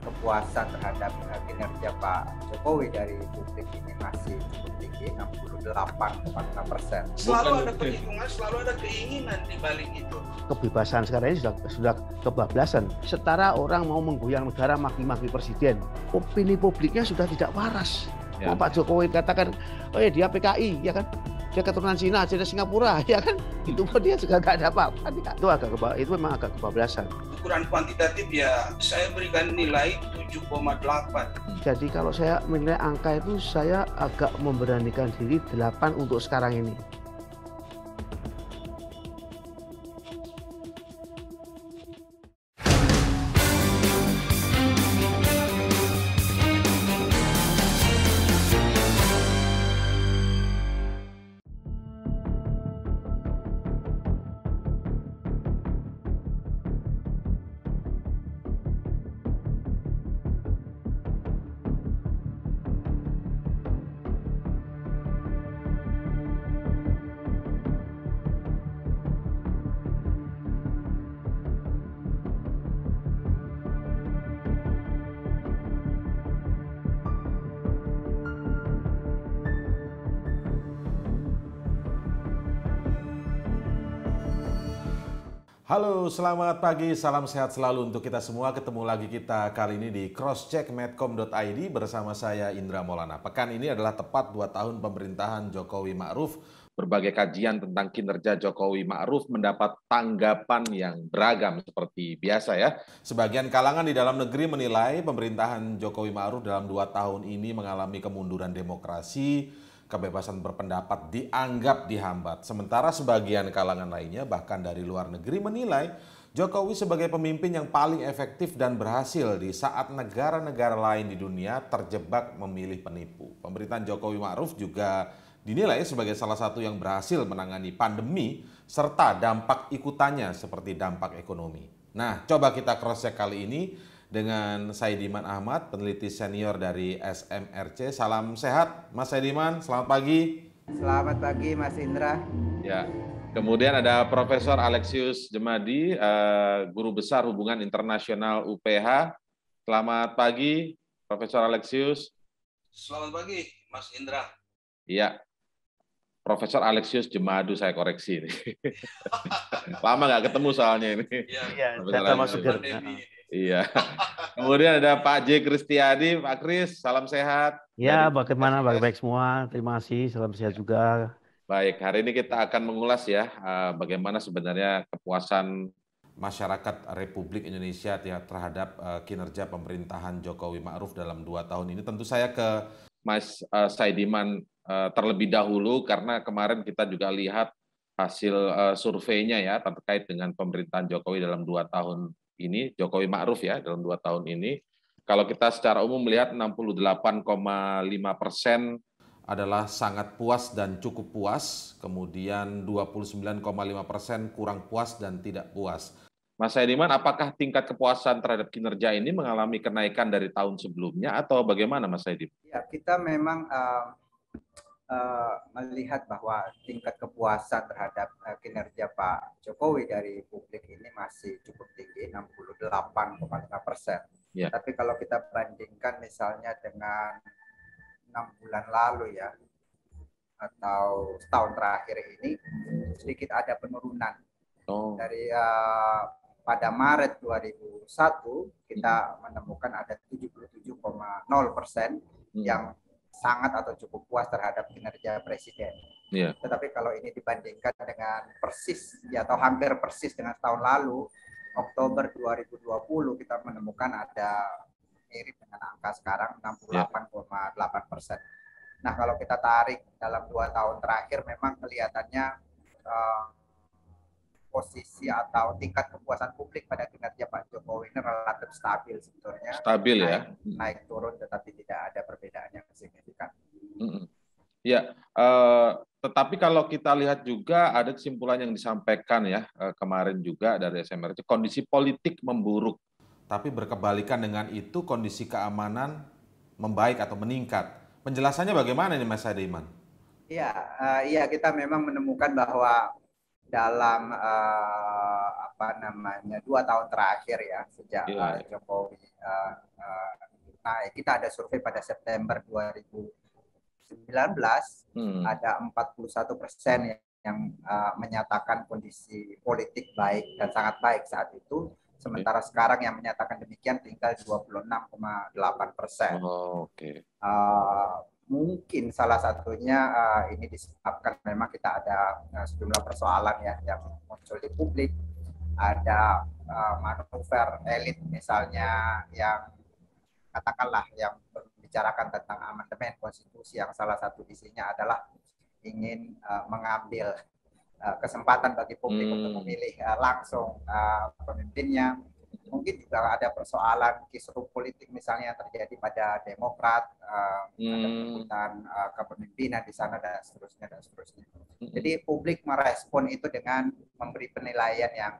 kepuasan terhadap eh, kinerja Pak Jokowi dari publik ini masih cukup tinggi 68,6 persen. Selalu ada perhitungan, selalu ada keinginan di balik itu. Kebebasan sekarang ini sudah sudah kebablasan. Setara orang mau menggoyang negara maki-maki presiden, opini publiknya sudah tidak waras. Ya. Pak Jokowi katakan, oh ya dia PKI, ya kan? dia keturunan Cina, Cina Singapura, ya kan? Itu pun dia juga nggak ada apa-apa. Itu agak keba itu memang agak kebablasan. Ukuran kuantitatif ya saya berikan nilai 7,8. Jadi kalau saya menilai angka itu saya agak memberanikan diri 8 untuk sekarang ini. selamat pagi, salam sehat selalu untuk kita semua. Ketemu lagi kita kali ini di crosscheckmedcom.id bersama saya Indra Maulana. Pekan ini adalah tepat dua tahun pemerintahan Jokowi Ma'ruf. Berbagai kajian tentang kinerja Jokowi Ma'ruf mendapat tanggapan yang beragam seperti biasa ya. Sebagian kalangan di dalam negeri menilai pemerintahan Jokowi Ma'ruf dalam dua tahun ini mengalami kemunduran demokrasi, kebebasan berpendapat dianggap dihambat. Sementara sebagian kalangan lainnya bahkan dari luar negeri menilai Jokowi sebagai pemimpin yang paling efektif dan berhasil di saat negara-negara lain di dunia terjebak memilih penipu. Pemerintahan Jokowi Ma'ruf juga dinilai sebagai salah satu yang berhasil menangani pandemi serta dampak ikutannya seperti dampak ekonomi. Nah, coba kita cross check kali ini dengan Saidiman Ahmad, peneliti senior dari SMRC. Salam sehat, Mas Saidiman. Selamat pagi. Selamat pagi, Mas Indra. Ya. Kemudian ada Profesor Alexius Jemadi, eh, guru besar hubungan internasional UPH. Selamat pagi, Profesor Alexius. Selamat pagi, Mas Indra. Iya, Profesor Alexius Jemadu saya koreksi ini. Lama nggak ketemu soalnya ini. Iya, ya, data masuk pandemi. Iya. Kemudian ada Pak J Kristiadi, Pak Kris, salam sehat. Ya, bagaimana baik-baik semua. Terima kasih, salam sehat juga. Baik, hari ini kita akan mengulas ya eh, bagaimana sebenarnya kepuasan masyarakat Republik Indonesia terhadap eh, kinerja pemerintahan Jokowi Ma'ruf dalam dua tahun ini. Tentu saya ke Mas eh, Saidiman terlebih dahulu karena kemarin kita juga lihat hasil surveinya ya terkait dengan pemerintahan Jokowi dalam dua tahun ini Jokowi Ma'ruf ya dalam dua tahun ini. Kalau kita secara umum melihat 68,5 persen adalah sangat puas dan cukup puas, kemudian 29,5 persen kurang puas dan tidak puas. Mas Ediman apakah tingkat kepuasan terhadap kinerja ini mengalami kenaikan dari tahun sebelumnya atau bagaimana Mas Saidiman? Ya, kita memang uh, Eh, melihat bahwa tingkat kepuasan terhadap uh, kinerja Pak Jokowi dari publik ini masih cukup tinggi 68,5 persen. Yeah. Tapi kalau kita bandingkan misalnya dengan enam bulan lalu ya atau setahun terakhir ini sedikit ada penurunan oh. dari uh, pada Maret 2001 kita hmm. menemukan ada 77,0 persen hmm. yang sangat atau cukup puas terhadap kinerja presiden. Yeah. Tetapi kalau ini dibandingkan dengan persis ya atau hampir persis dengan tahun lalu Oktober 2020 kita menemukan ada mirip dengan angka sekarang 68,8 ya. persen. Yeah. Nah kalau kita tarik dalam dua tahun terakhir memang kelihatannya uh, posisi atau tingkat kepuasan publik pada kinerja Pak Jokowi ini relatif stabil sebetulnya. Stabil ya. naik, ya. Naik turun tetapi tidak ada perbedaan yang signifikan. Mm Ya, eh, tetapi kalau kita lihat juga ada kesimpulan yang disampaikan ya eh, kemarin juga dari SMRC kondisi politik memburuk. Tapi berkebalikan dengan itu kondisi keamanan membaik atau meningkat. Penjelasannya bagaimana nih Mas Adiman? Iya, uh, iya kita memang menemukan bahwa dalam uh, apa namanya dua tahun terakhir ya sejak yeah. Iya. Jokowi uh, uh, naik kita ada survei pada September 2019 hmm. ada 41 persen yang uh, menyatakan kondisi politik baik dan sangat baik saat itu sementara okay. sekarang yang menyatakan demikian tinggal 26,8 persen. Oh, Oke. Okay. Uh, mungkin salah satunya uh, ini disebabkan memang kita ada uh, sejumlah persoalan ya yang muncul di publik ada uh, manuver elit misalnya yang katakanlah yang membicarakan tentang amandemen konstitusi yang salah satu isinya adalah ingin uh, mengambil uh, kesempatan bagi publik hmm. untuk memilih uh, langsung uh, pemimpinnya mungkin juga ada persoalan kisruh politik misalnya terjadi pada Demokrat, eh, hmm. ada uh, eh, kepemimpinan di sana dan seterusnya dan seterusnya. Hmm. Jadi publik merespon itu dengan memberi penilaian yang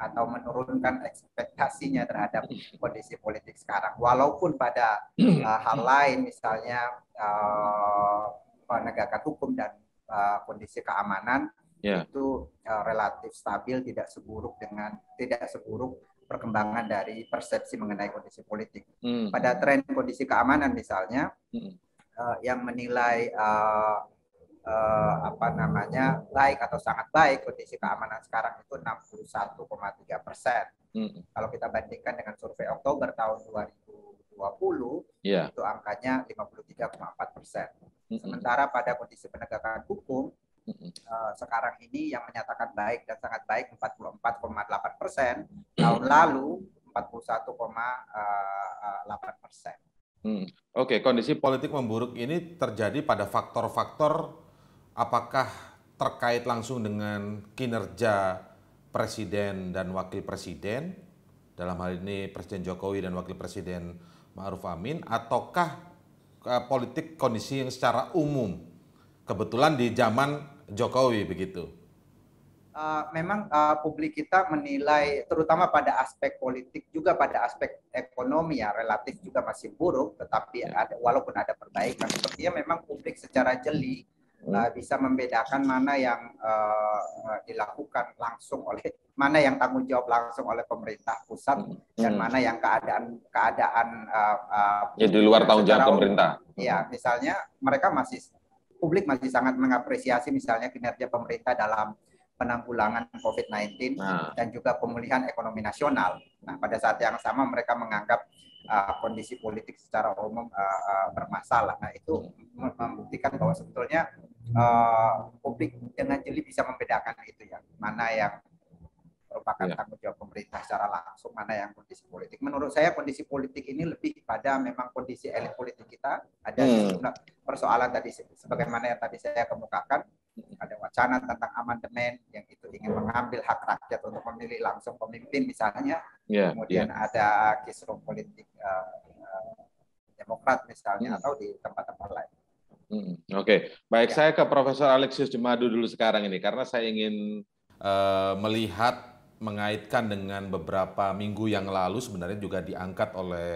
atau menurunkan ekspektasinya terhadap kondisi politik sekarang. Walaupun pada uh, hal lain misalnya uh, penegakan hukum dan uh, kondisi keamanan yeah. itu uh, relatif stabil, tidak seburuk dengan tidak seburuk perkembangan dari persepsi mengenai kondisi politik. Hmm. Pada tren kondisi keamanan misalnya, hmm. uh, yang menilai uh, uh, apa namanya baik atau sangat baik kondisi keamanan sekarang itu 61,3 persen. Hmm. Kalau kita bandingkan dengan survei Oktober tahun 2020, yeah. Iya. itu angkanya 53,4 persen. Hmm. Sementara pada kondisi penegakan hukum uh, sekarang ini yang menyatakan baik dan sangat baik 44,8 persen tahun lalu 41,8 eh, eh, persen. Hmm. Oke, okay, kondisi politik memburuk ini terjadi pada faktor-faktor apakah terkait langsung dengan kinerja presiden dan wakil presiden dalam hal ini Presiden Jokowi dan Wakil Presiden Ma'ruf Amin ataukah politik kondisi yang secara umum kebetulan di zaman Jokowi begitu. Uh, memang uh, publik kita menilai terutama pada aspek politik juga pada aspek ekonomi ya relatif juga masih buruk tetapi ya. ada walaupun ada perbaikan sepertinya memang publik secara jeli uh, bisa membedakan mana yang uh, dilakukan langsung oleh mana yang tanggung jawab langsung oleh pemerintah pusat hmm. dan hmm. mana yang keadaan keadaan uh, uh, ya di luar tanggung jawab pemerintah. Ya, misalnya mereka masih publik masih sangat mengapresiasi misalnya kinerja pemerintah dalam penanggulangan COVID-19 nah. dan juga pemulihan ekonomi nasional. Nah, pada saat yang sama mereka menganggap uh, kondisi politik secara umum uh, uh, bermasalah. Nah, itu membuktikan bahwa sebetulnya uh, publik dengan jeli bisa membedakan itu ya, mana yang merupakan ya. tanggung jawab pemerintah secara langsung mana yang kondisi politik. Menurut saya kondisi politik ini lebih pada memang kondisi elit politik kita ada hmm. persoalan tadi sebagaimana yang tadi saya kemukakan ada wacana tentang amandemen yang itu ingin mengambil hak rakyat untuk memilih langsung pemimpin misalnya. Ya, Kemudian ya. ada kisruh politik uh, uh, Demokrat misalnya hmm. atau di tempat-tempat lain. Hmm, Oke, okay. baik ya. saya ke Profesor Alexis Jemadu dulu sekarang ini karena saya ingin uh, melihat mengaitkan dengan beberapa minggu yang lalu sebenarnya juga diangkat oleh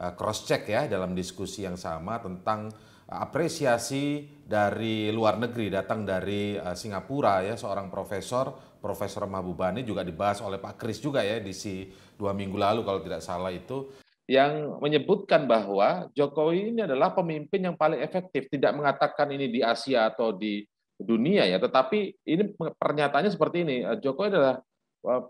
eh, cross check ya dalam diskusi yang sama tentang eh, apresiasi dari luar negeri datang dari eh, Singapura ya seorang profesor Profesor Mahbubani juga dibahas oleh Pak Kris juga ya di si dua minggu lalu kalau tidak salah itu yang menyebutkan bahwa Jokowi ini adalah pemimpin yang paling efektif tidak mengatakan ini di Asia atau di dunia ya tetapi ini pernyataannya seperti ini Jokowi adalah Eh,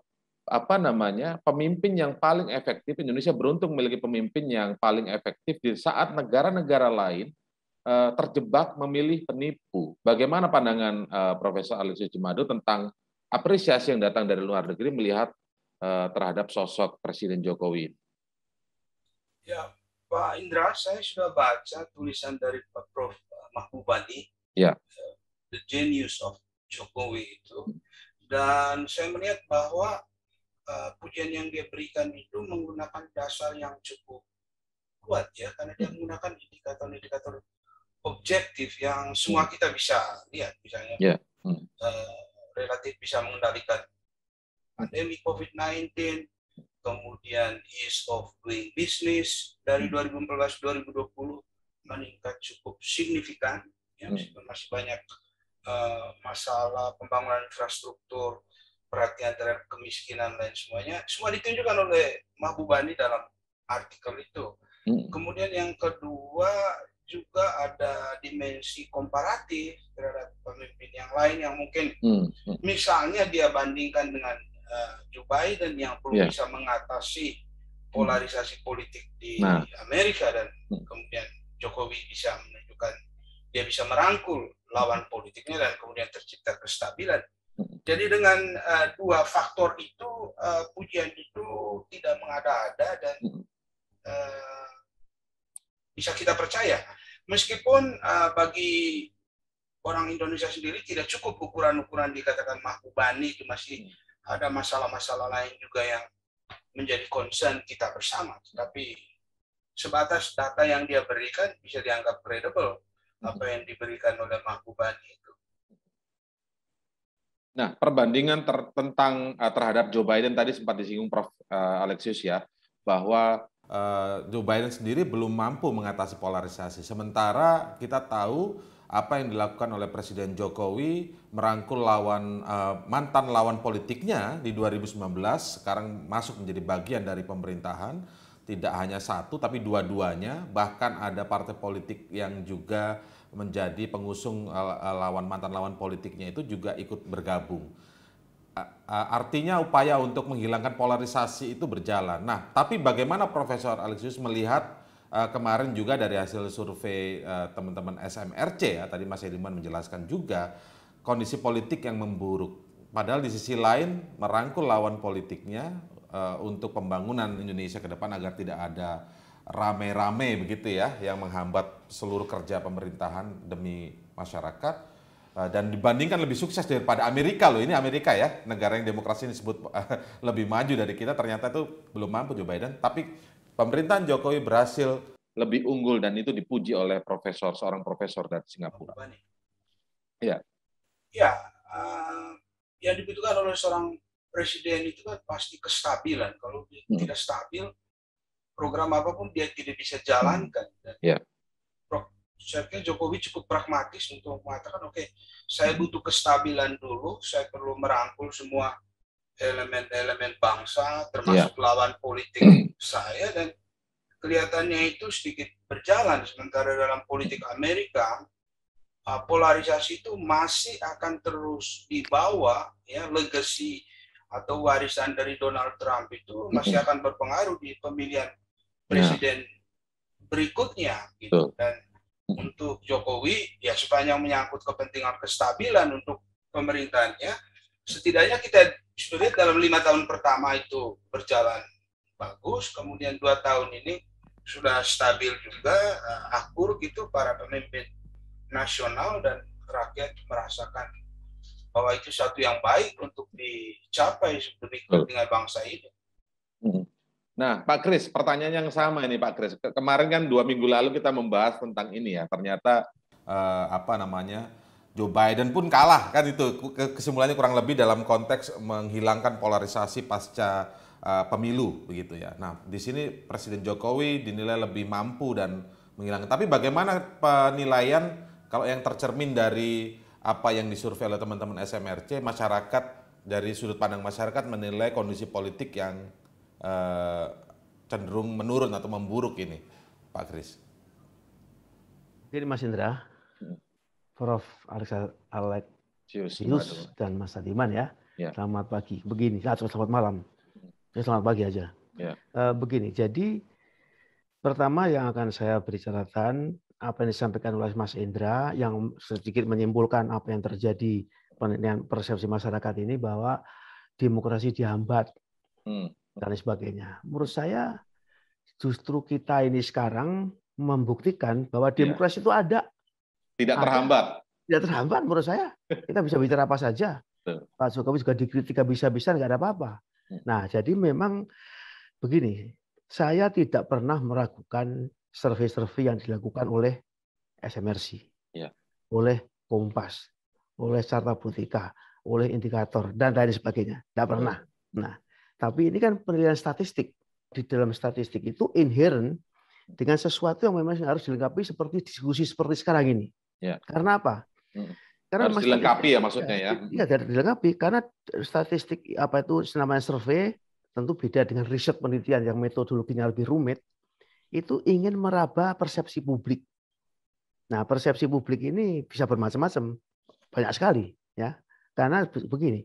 apa namanya pemimpin yang paling efektif Indonesia beruntung memiliki pemimpin yang paling efektif di saat negara-negara lain eh, terjebak memilih penipu. Bagaimana pandangan eh, Profesor Aloysius Jumado tentang apresiasi yang datang dari luar negeri melihat eh, terhadap sosok Presiden Jokowi? Ya, Pak Indra, saya sudah baca tulisan dari Pak Prof. Mahbubani, ya. The Genius of Jokowi itu hmm. Dan saya melihat bahwa uh, pujian yang dia berikan itu menggunakan dasar yang cukup kuat ya, karena dia menggunakan indikator-indikator objektif yang semua hmm. kita bisa lihat, misalnya yeah. hmm. uh, relatif bisa mengendalikan pandemi COVID-19, kemudian ease of doing business dari 2014-2020 hmm. meningkat cukup signifikan, ya, hmm. masih banyak Eh, masalah pembangunan infrastruktur, perhatian terhadap kemiskinan dan semuanya, semua ditunjukkan oleh Mahbubani dalam artikel itu. Hmm. Kemudian yang kedua juga ada dimensi komparatif terhadap pemimpin yang lain yang mungkin hmm, hmm. misalnya dia bandingkan dengan uh, Joe Biden yang belum yeah. bisa mengatasi polarisasi politik di nah. Amerika dan kemudian Jokowi bisa menunjukkan dia bisa merangkul lawan politiknya dan kemudian tercipta kestabilan. Hmm. Jadi dengan uh, dua faktor itu uh, pujian itu tidak mengada-ada dan uh, bisa kita percaya. Meskipun uh, bagi orang Indonesia sendiri tidak cukup ukuran-ukuran dikatakan mahkubani itu masih hmm. ada masalah-masalah lain juga yang menjadi concern kita bersama. Tapi sebatas data yang dia berikan bisa dianggap credible apa mm-hmm. yang diberikan oleh Mahbubani itu. Nah, perbandingan ter tentang uh, terhadap Joe Biden tadi sempat disinggung Prof uh, Alexius ya, bahwa uh, Joe Biden sendiri belum mampu mengatasi polarisasi. Sementara kita tahu apa yang dilakukan oleh Presiden Jokowi merangkul lawan uh, mantan lawan politiknya di 2019 sekarang masuk menjadi bagian dari pemerintahan tidak hanya satu tapi dua-duanya bahkan ada partai politik yang juga menjadi pengusung eh, lawan mantan lawan politiknya itu juga ikut bergabung. Artinya upaya untuk menghilangkan polarisasi itu berjalan. Nah, tapi bagaimana Profesor Alexius melihat eh, kemarin juga dari hasil survei eh, teman-teman SMRC ya tadi Mas Heriman menjelaskan juga kondisi politik yang memburuk. Padahal di sisi lain merangkul lawan politiknya Eh, untuk pembangunan Indonesia ke depan agar tidak ada rame-rame begitu ya yang menghambat seluruh kerja pemerintahan demi masyarakat eh, dan dibandingkan lebih sukses daripada Amerika loh. Ini Amerika ya, negara yang demokrasi disebut uh, lebih maju dari kita ternyata itu belum mampu Joe Biden, tapi pemerintahan Jokowi berhasil lebih unggul dan itu dipuji oleh profesor seorang profesor dari Singapura. Iya. Iya, uh, yang dibutuhkan oleh seorang presiden itu kan pasti kestabilan. Kalau dia hmm. tidak stabil, program apapun dia tidak bisa jalankan. Dan yeah. Saya pikir Jokowi cukup pragmatis untuk mengatakan, oke, okay, saya hmm. butuh kestabilan dulu, saya perlu merangkul semua elemen-elemen bangsa, termasuk yeah. lawan politik hmm. saya, dan kelihatannya itu sedikit berjalan. Sementara dalam politik Amerika, ah, polarisasi itu masih akan terus dibawa ya legasi atau hmm. warisan dari Donald Trump itu hmm. masih akan berpengaruh di pemilihan ya. presiden ya. berikutnya gitu dan hmm. untuk Jokowi ya sepanjang menyangkut kepentingan kestabilan untuk pemerintahannya setidaknya kita lihat dalam lima tahun pertama itu berjalan bagus kemudian dua tahun ini sudah stabil juga eh, akur gitu para pemimpin nasional dan rakyat merasakan bahwa itu satu yang baik untuk dicapai seperti kepentingan bangsa ini. Hmm. Nah, Pak Kris, pertanyaan yang sama ini Pak Kris. Kemarin kan dua minggu lalu kita membahas tentang ini ya. Ternyata eh, apa namanya Joe Biden pun kalah kan itu kesimpulannya kurang lebih dalam konteks menghilangkan polarisasi pasca eh, pemilu begitu ya. Nah, di sini Presiden Jokowi dinilai lebih mampu dan menghilangkan. Tapi bagaimana penilaian kalau yang tercermin dari apa yang disurvei oleh teman-teman SMRC masyarakat dari sudut pandang masyarakat menilai kondisi politik yang eh, cenderung menurun atau memburuk ini, Pak Kris? Jadi Mas Indra, Prof. Alex Alexius dan Mas Adiman ya. ya. Selamat pagi. Begini, ah, atau selamat malam. Ya, selamat pagi aja. Ya. Eh, begini, jadi pertama yang akan saya beri catatan apa yang disampaikan oleh Mas Indra yang sedikit menyimpulkan apa yang terjadi penilaian persepsi masyarakat ini bahwa demokrasi dihambat hmm. dan sebagainya. Menurut saya justru kita ini sekarang membuktikan bahwa iya. demokrasi ya. itu ada. Tidak ada. terhambat. Tidak terhambat menurut saya. Kita bisa bicara apa saja. Pak Jokowi juga dikritik bisa-bisa nggak ada apa-apa. Hmm. Nah, jadi memang begini, saya tidak pernah meragukan survei-survei yang dilakukan oleh SMRC, ya. oleh Kompas, oleh Carta Politika, oleh indikator dan lain sebagainya. Tidak pernah. Iya. Nah, tapi ini kan penilaian statistik. Di dalam statistik itu inherent dengan sesuatu yang memang harus dilengkapi seperti diskusi seperti sekarang ini. Ya. Karena apa? Hmm. Karena harus dilengkapi ya maksudnya ya. Iya, dilengkapi karena statistik apa itu namanya survei tentu beda dengan riset penelitian yang metodologinya lebih rumit itu ingin meraba persepsi publik. Nah, persepsi publik ini bisa bermacam-macam, banyak sekali, ya. Karena begini,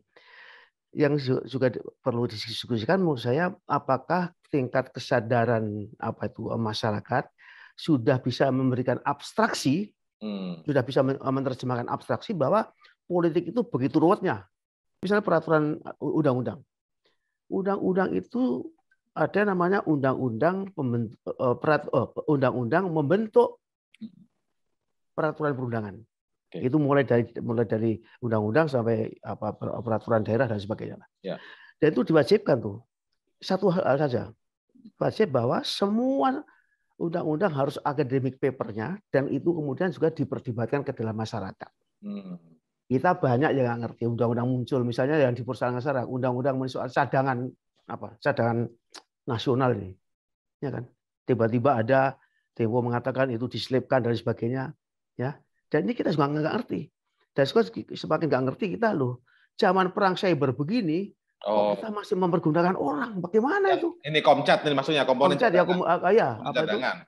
yang juga perlu didiskusikan menurut saya apakah tingkat kesadaran apa itu eh, masyarakat sudah bisa memberikan abstraksi, hmm. sudah bisa eh, menerjemahkan abstraksi bahwa politik itu begitu ruwetnya. Misalnya peraturan eh, undang-undang. Undang-undang itu ada namanya undang-undang eh, eh, undang-undang membentuk peraturan perundangan. Okay. Itu mulai dari mulai dari undang-undang sampai apa peraturan daerah dan sebagainya. Yeah. Dan itu diwajibkan tuh. Satu hal saja. Wajib bahwa semua undang-undang harus akademik papernya dan itu kemudian juga diperdebatkan ke dalam masyarakat. Hmm. Kita banyak yang nggak ngerti undang-undang muncul, misalnya yang di perusahaan undang-undang soal cadangan apa cadangan nasional ini. Ya kan? Tiba-tiba ada tempo mengatakan itu diselipkan dan sebagainya, ya. Dan ini kita juga nggak ngerti. Dan semakin nggak ngerti kita loh. Zaman perang cyber begini, oh. kita masih mempergunakan orang. Bagaimana ya, itu? Ini komcat ini maksudnya komponen komcat, ya, cadangan. Ya, kom, ya komponen apa cadangan. itu?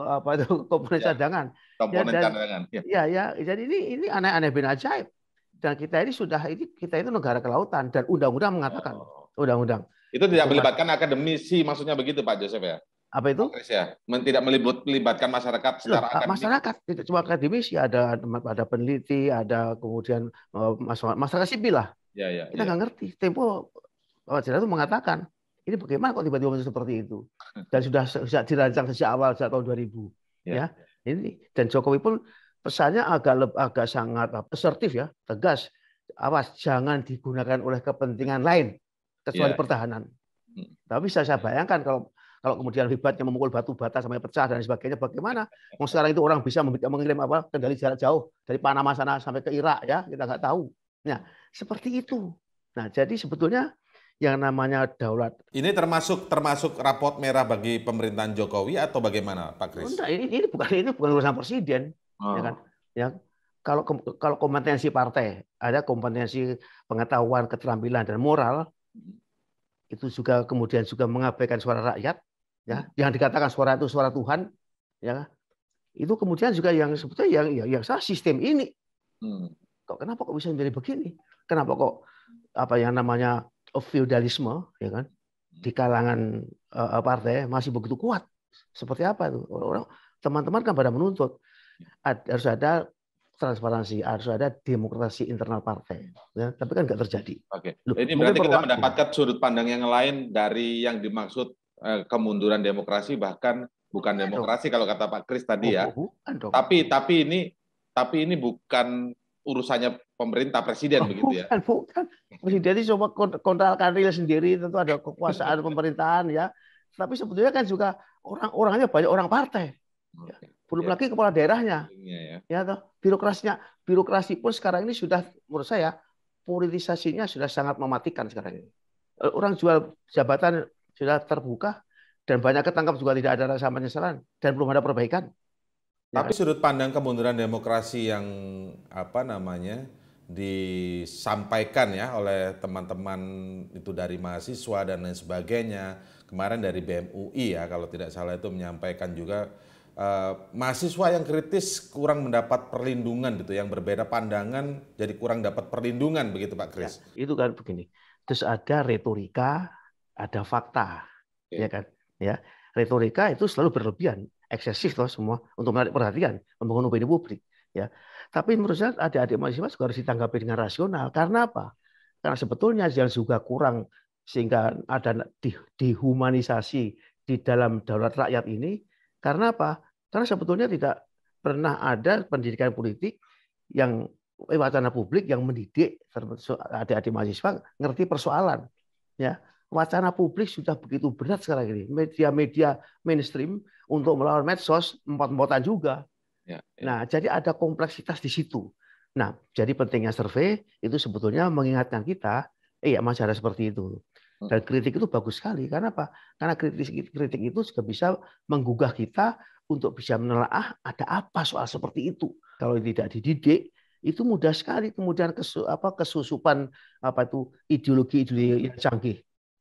apa itu komponen ya, cadangan. Komponen ya, dan, cadangan. Ya. ya, ya. Jadi ini ini aneh-aneh bin ajaib. Dan kita ini sudah ini kita itu negara kelautan dan undang-undang mengatakan, oh. undang-undang. Oh. Itu tidak melibatkan akademisi, maksudnya begitu Pak Joseph ya? Apa itu? Ya? tidak melibut, melibatkan masyarakat secara Loh, Masyarakat, tidak cuma akademisi, ada ada peneliti, ada kemudian eh, masyarakat, sipil lah. Ya, ya, Kita ya. nggak ya. ngerti. Tempo Pak Jenderal itu mengatakan, ini bagaimana kok tiba-tiba seperti itu? Dan sudah sejak dirancang sejak awal sejak tahun 2000. Ya, ya. ya. Ini dan Jokowi pun pesannya agak agak sangat asertif ya, tegas. Awas jangan digunakan oleh kepentingan lain kecuali yeah. pertahanan. Hmm. Tapi saya, saya bayangkan kalau kalau kemudian hebatnya memukul batu bata sampai pecah dan sebagainya, bagaimana? Mau sekarang itu orang bisa mengirim apa kendali jarak jauh dari Panama sana sampai ke Irak ya kita nggak tahu. Nah seperti itu. Nah jadi sebetulnya yang namanya daulat. Ini termasuk termasuk rapot merah bagi pemerintahan Jokowi atau bagaimana Pak Kris? Oh, ini, ini bukan ini bukan urusan presiden, ya oh. ya kan? Ya kalau kalau kompetensi partai ada kompetensi pengetahuan keterampilan dan moral hmm itu juga kemudian juga mengabaikan suara rakyat ya hmm. yang dikatakan suara itu suara Tuhan ya itu kemudian juga yang sebetulnya yang yang, yang salah sistem ini hmm. kok kenapa kok bisa menjadi begini kenapa kok apa yang namanya feudalisme ya kan hmm. di kalangan uh, partai masih begitu kuat seperti apa itu orang teman-teman kan pada menuntut ya. harus ada transparansi, harus ada demokrasi internal partai. Ya, tapi kan nggak terjadi. Oke. Loh, Ini berarti kita mendapatkan sudut pandang yang lain dari yang dimaksud eh, kemunduran demokrasi bahkan bukan demokrasi kalau kata Pak Kris tadi ya. Oh, oh, tapi tapi ini tapi ini bukan urusannya pemerintah presiden oh, begitu ya. Bukan, Presiden itu coba kontrol kanil sendiri tentu ada kekuasaan pemerintahan ya. Tapi sebetulnya kan juga orang-orangnya banyak orang partai belum ya. lagi kepala daerahnya. Ya, ya. toh, birokrasinya, birokrasi pun sekarang ini sudah menurut saya politisasinya sudah sangat mematikan sekarang ini. Orang jual jabatan sudah terbuka dan banyak ketangkap juga tidak ada rasa penyesalan dan belum ada perbaikan. Ya Tapi kan? sudut pandang kemunduran demokrasi yang apa namanya disampaikan ya oleh teman-teman itu dari mahasiswa dan lain sebagainya. Kemarin dari BMUI ya kalau tidak salah itu menyampaikan juga Uh, mahasiswa yang kritis kurang mendapat perlindungan gitu, yang berbeda pandangan jadi kurang dapat perlindungan begitu Pak Kris. Ya, itu kan begini, terus ada retorika, ada fakta, ya, ya kan, ya retorika itu selalu berlebihan, eksesif loh semua untuk menarik perhatian, membangun opini publik, ya. Tapi menurut saya adik-adik mahasiswa juga harus ditanggapi dengan rasional. Karena apa? Karena sebetulnya yang juga kurang sehingga ada di, dihumanisasi di dalam daulat rakyat ini. Karena apa? Karena sebetulnya tidak pernah ada pendidikan politik yang eh, wacana publik yang mendidik adik-adik mahasiswa ngerti persoalan. Ya, wacana publik sudah begitu berat sekarang ini. Media-media mainstream untuk melawan medsos empat-empatan juga. Ya, ya. Nah, jadi ada kompleksitas di situ. Nah, jadi pentingnya survei itu sebetulnya mengingatkan kita, iya eh, masih ada seperti itu. Hmm. Dan kritik itu bagus sekali. Karena apa? Karena kritik kritik itu juga bisa menggugah kita untuk bisa menelaah ada apa soal seperti itu. Kalau tidak dididik, itu mudah sekali kemudian kesu, apa kesusupan apa itu ideologi-ideologi yang canggih.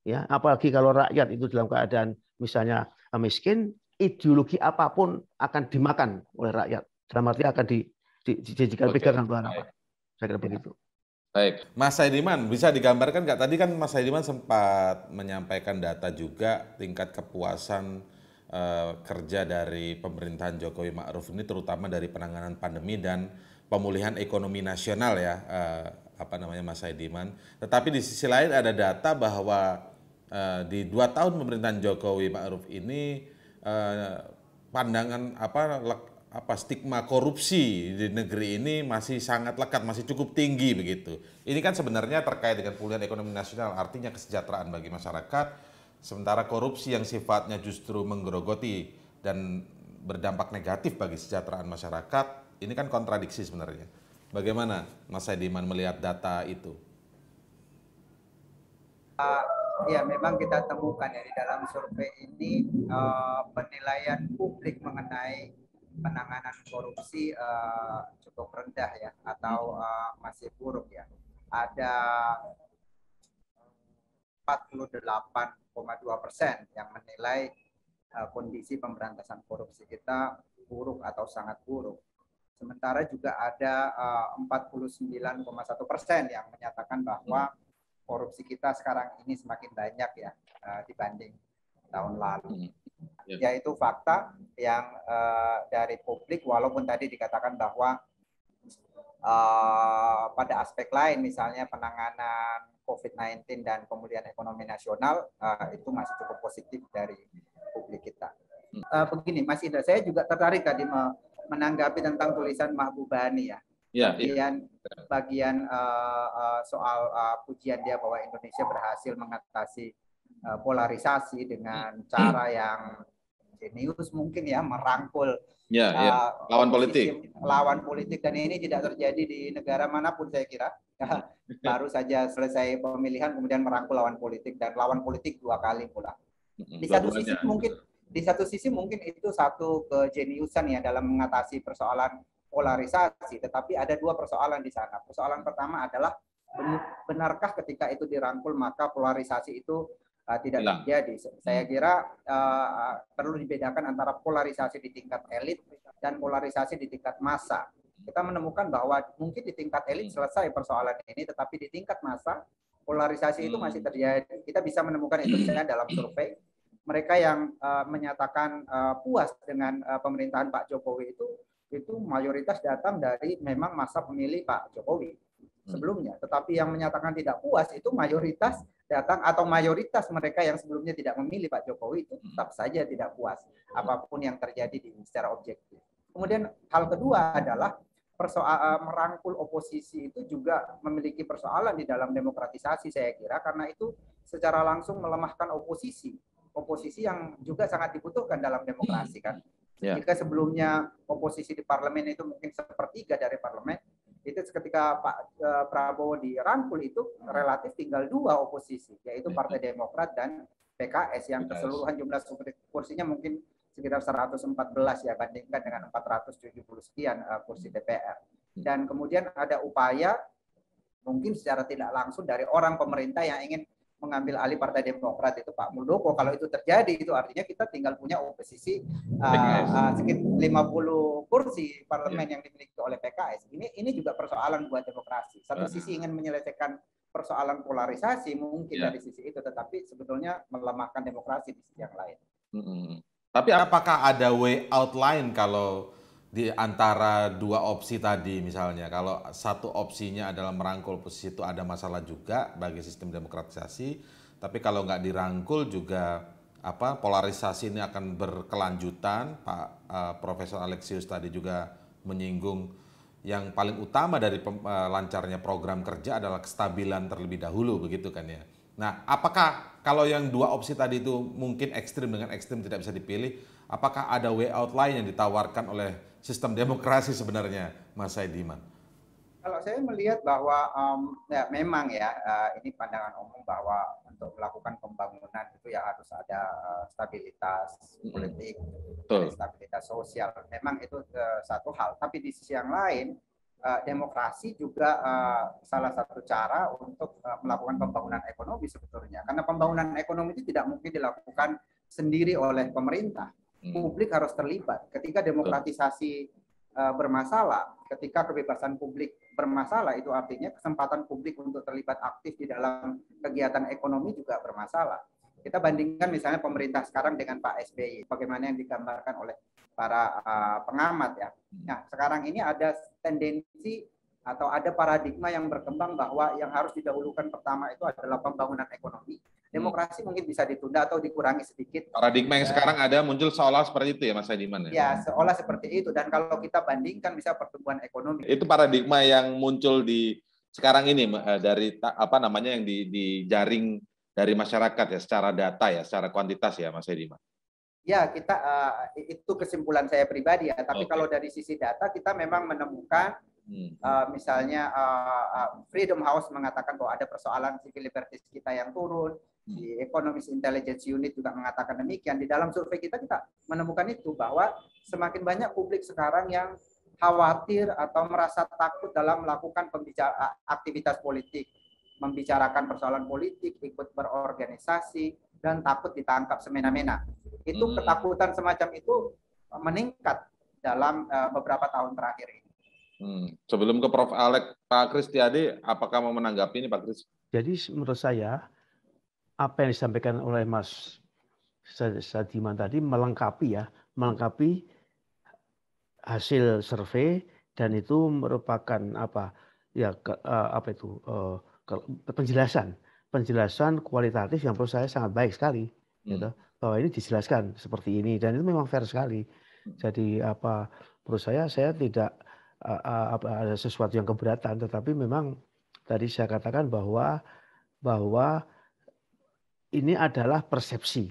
Ya, apalagi kalau rakyat itu dalam keadaan misalnya miskin, ideologi apapun akan dimakan oleh rakyat. Dalam arti akan di, di, dijadikan pegangan apa. Saya kira ya. begitu. Baik. Mas Saidiman, bisa digambarkan nggak? Tadi kan Mas Saidiman sempat menyampaikan data juga tingkat kepuasan uh, kerja dari pemerintahan Jokowi Ma'ruf ini terutama dari penanganan pandemi dan pemulihan ekonomi nasional ya, uh, apa namanya Mas Saidiman. Tetapi di sisi lain ada data bahwa uh, di dua tahun pemerintahan Jokowi Ma'ruf ini pandangan apa apa stigma korupsi di negeri ini masih sangat lekat, masih cukup tinggi begitu. Ini kan sebenarnya terkait dengan pulihan ekonomi nasional, artinya kesejahteraan bagi masyarakat. Sementara korupsi yang sifatnya justru menggerogoti dan berdampak negatif bagi kesejahteraan masyarakat, ini kan kontradiksi sebenarnya. Bagaimana Mas Saidiman melihat data itu? Uh, ya memang kita temukan ya di dalam survei ini uh, penilaian publik mengenai penanganan korupsi uh, cukup rendah ya atau uh, masih buruk ya. Ada 48,2 persen yang menilai uh, kondisi pemberantasan korupsi kita buruk atau sangat buruk. Sementara juga ada uh, 49,1 persen yang menyatakan bahwa korupsi kita sekarang ini semakin banyak ya uh, dibanding tahun lalu. Hmm yeah. yaitu fakta yang uh, dari publik walaupun tadi dikatakan bahwa uh, pada aspek lain misalnya penanganan COVID-19 dan pemulihan ekonomi nasional uh, itu masih cukup positif dari publik kita. Uh, begini Mas Indra, saya juga tertarik tadi menanggapi tentang tulisan Mahbubani ya. Ya, ya. bagian bagian uh, uh, soal uh, pujian dia bahwa Indonesia berhasil mengatasi uh, polarisasi dengan hmm. cara yang jenius mungkin ya merangkul ya, ya. Eh, lawan politik lawan politik dan ini tidak terjadi di negara manapun saya kira baru saja selesai pemilihan kemudian merangkul lawan politik dan lawan politik dua kali pula di satu sisi mungkin di satu sisi mungkin itu satu kejeniusan ya dalam mengatasi persoalan polarisasi tetapi ada dua persoalan di sana persoalan pertama adalah benarkah ketika itu dirangkul maka polarisasi itu uh, tidak Hilang. terjadi. Saya hmm. kira uh, perlu dibedakan antara polarisasi di tingkat elit dan polarisasi di tingkat massa. Kita menemukan bahwa mungkin di tingkat elit selesai persoalan ini, tetapi di tingkat massa polarisasi itu masih hmm. terjadi. Kita bisa menemukan itu misalnya dalam survei. Mereka yang uh, menyatakan uh, puas dengan uh, pemerintahan Pak Jokowi itu itu mayoritas datang dari memang masa pemilih Pak Jokowi Hmm. sebelumnya. Tetapi yang menyatakan tidak puas itu mayoritas datang atau mayoritas mereka yang sebelumnya tidak memilih Pak Jokowi itu hmm. tetap saja tidak puas apapun yang terjadi di secara objektif. Kemudian hal kedua adalah persoalan eh, merangkul oposisi itu juga memiliki persoalan di dalam demokratisasi saya kira karena itu secara langsung melemahkan oposisi oposisi yang juga sangat dibutuhkan dalam demokrasi kan hmm. yeah. jika sebelumnya oposisi di parlemen itu mungkin sepertiga dari parlemen itu ketika Pak eh, Prabowo dirangkul itu hmm. relatif tinggal dua oposisi, yaitu hmm. Partai Demokrat dan PKS yang keseluruhan jumlah kursinya mungkin sekitar 114 ya bandingkan dengan 470 sekian eh, kursi DPR. Hmm. Dan kemudian ada upaya mungkin secara tidak langsung dari orang pemerintah yang ingin mengambil alih Partai Demokrat itu Pak Muldoko. Kalau itu terjadi itu artinya kita tinggal punya oposisi uh, uh, sekitar 50 kursi parlemen yeah. yang dimiliki oleh PKS. Ini ini juga persoalan buat demokrasi. Satu uh. sisi ingin menyelesaikan persoalan polarisasi mungkin yeah. dari sisi itu, tetapi sebetulnya melemahkan demokrasi di sisi yang lain. Mm -hmm. Tapi apakah ada way out lain kalau di antara dua opsi tadi misalnya kalau satu opsinya adalah merangkul posisi itu ada masalah juga bagi sistem demokratisasi tapi kalau nggak dirangkul juga apa polarisasi ini akan berkelanjutan Pak uh, Profesor Alexius tadi juga menyinggung yang paling utama dari pem, uh, lancarnya program kerja adalah kestabilan terlebih dahulu begitu kan ya nah apakah kalau yang dua opsi tadi itu mungkin ekstrim dengan ekstrim tidak bisa dipilih apakah ada way out lain yang ditawarkan oleh sistem demokrasi sebenarnya, Mas Saidiman? Kalau saya melihat bahwa um, ya, memang ya uh, ini pandangan umum bahwa untuk melakukan pembangunan itu ya harus ada eh, stabilitas hmm. politik, stabilitas sosial. Memang itu uh, satu hal. Tapi di sisi yang lain uh, demokrasi juga uh, salah satu cara untuk uh, melakukan pembangunan ekonomi sebetulnya. Karena pembangunan ekonomi itu tidak mungkin dilakukan sendiri oleh pemerintah. Hmm. publik harus terlibat. Ketika demokratisasi uh, bermasalah, ketika kebebasan publik bermasalah, itu artinya kesempatan publik untuk terlibat aktif di dalam kegiatan ekonomi juga bermasalah. Kita bandingkan misalnya pemerintah sekarang dengan Pak SBY, bagaimana yang digambarkan oleh para uh, pengamat ya. Hmm. Nah, sekarang ini ada tendensi atau ada paradigma yang berkembang bahwa yang harus didahulukan pertama itu adalah pembangunan ekonomi, Hmm. Demokrasi mungkin bisa ditunda atau dikurangi sedikit. Paradigma yang eh, sekarang ada muncul seolah seperti itu ya Mas Edi ya? Ya, seolah seperti itu. Dan kalau kita bandingkan bisa pertumbuhan ekonomi. Itu paradigma yang muncul di sekarang ini eh, dari apa namanya yang di, jaring dari masyarakat ya secara data ya secara kuantitas ya Mas Hediman. Ya kita uh, itu kesimpulan saya pribadi ya. Tapi okay. kalau dari sisi data kita memang menemukan hmm. uh, misalnya uh, Freedom House mengatakan bahwa ada persoalan civil liberties kita yang turun, di Economist Intelligence Unit juga mengatakan demikian. Di dalam survei kita kita menemukan itu bahwa semakin banyak publik sekarang yang khawatir atau merasa takut dalam melakukan pembicara aktivitas politik, membicarakan persoalan politik, ikut berorganisasi dan takut ditangkap semena-mena. Itu hmm. ketakutan semacam itu meningkat dalam eh, beberapa tahun terakhir ini. Hmm. Sebelum ke Prof. Alek, Pak Kristiadi, apakah mau menanggapi ini Pak Kris? Jadi menurut saya apa yang disampaikan oleh Mas Sadiman tadi melengkapi ya, melengkapi hasil survei dan itu merupakan apa ya ke, e, apa itu e, penjelasan penjelasan kualitatif yang menurut saya sangat baik sekali hmm. gitu bahwa ini dijelaskan seperti ini dan itu memang fair sekali jadi apa menurut saya saya tidak e, apa ada sesuatu yang keberatan tetapi memang tadi saya katakan bahwa bahwa ini adalah persepsi.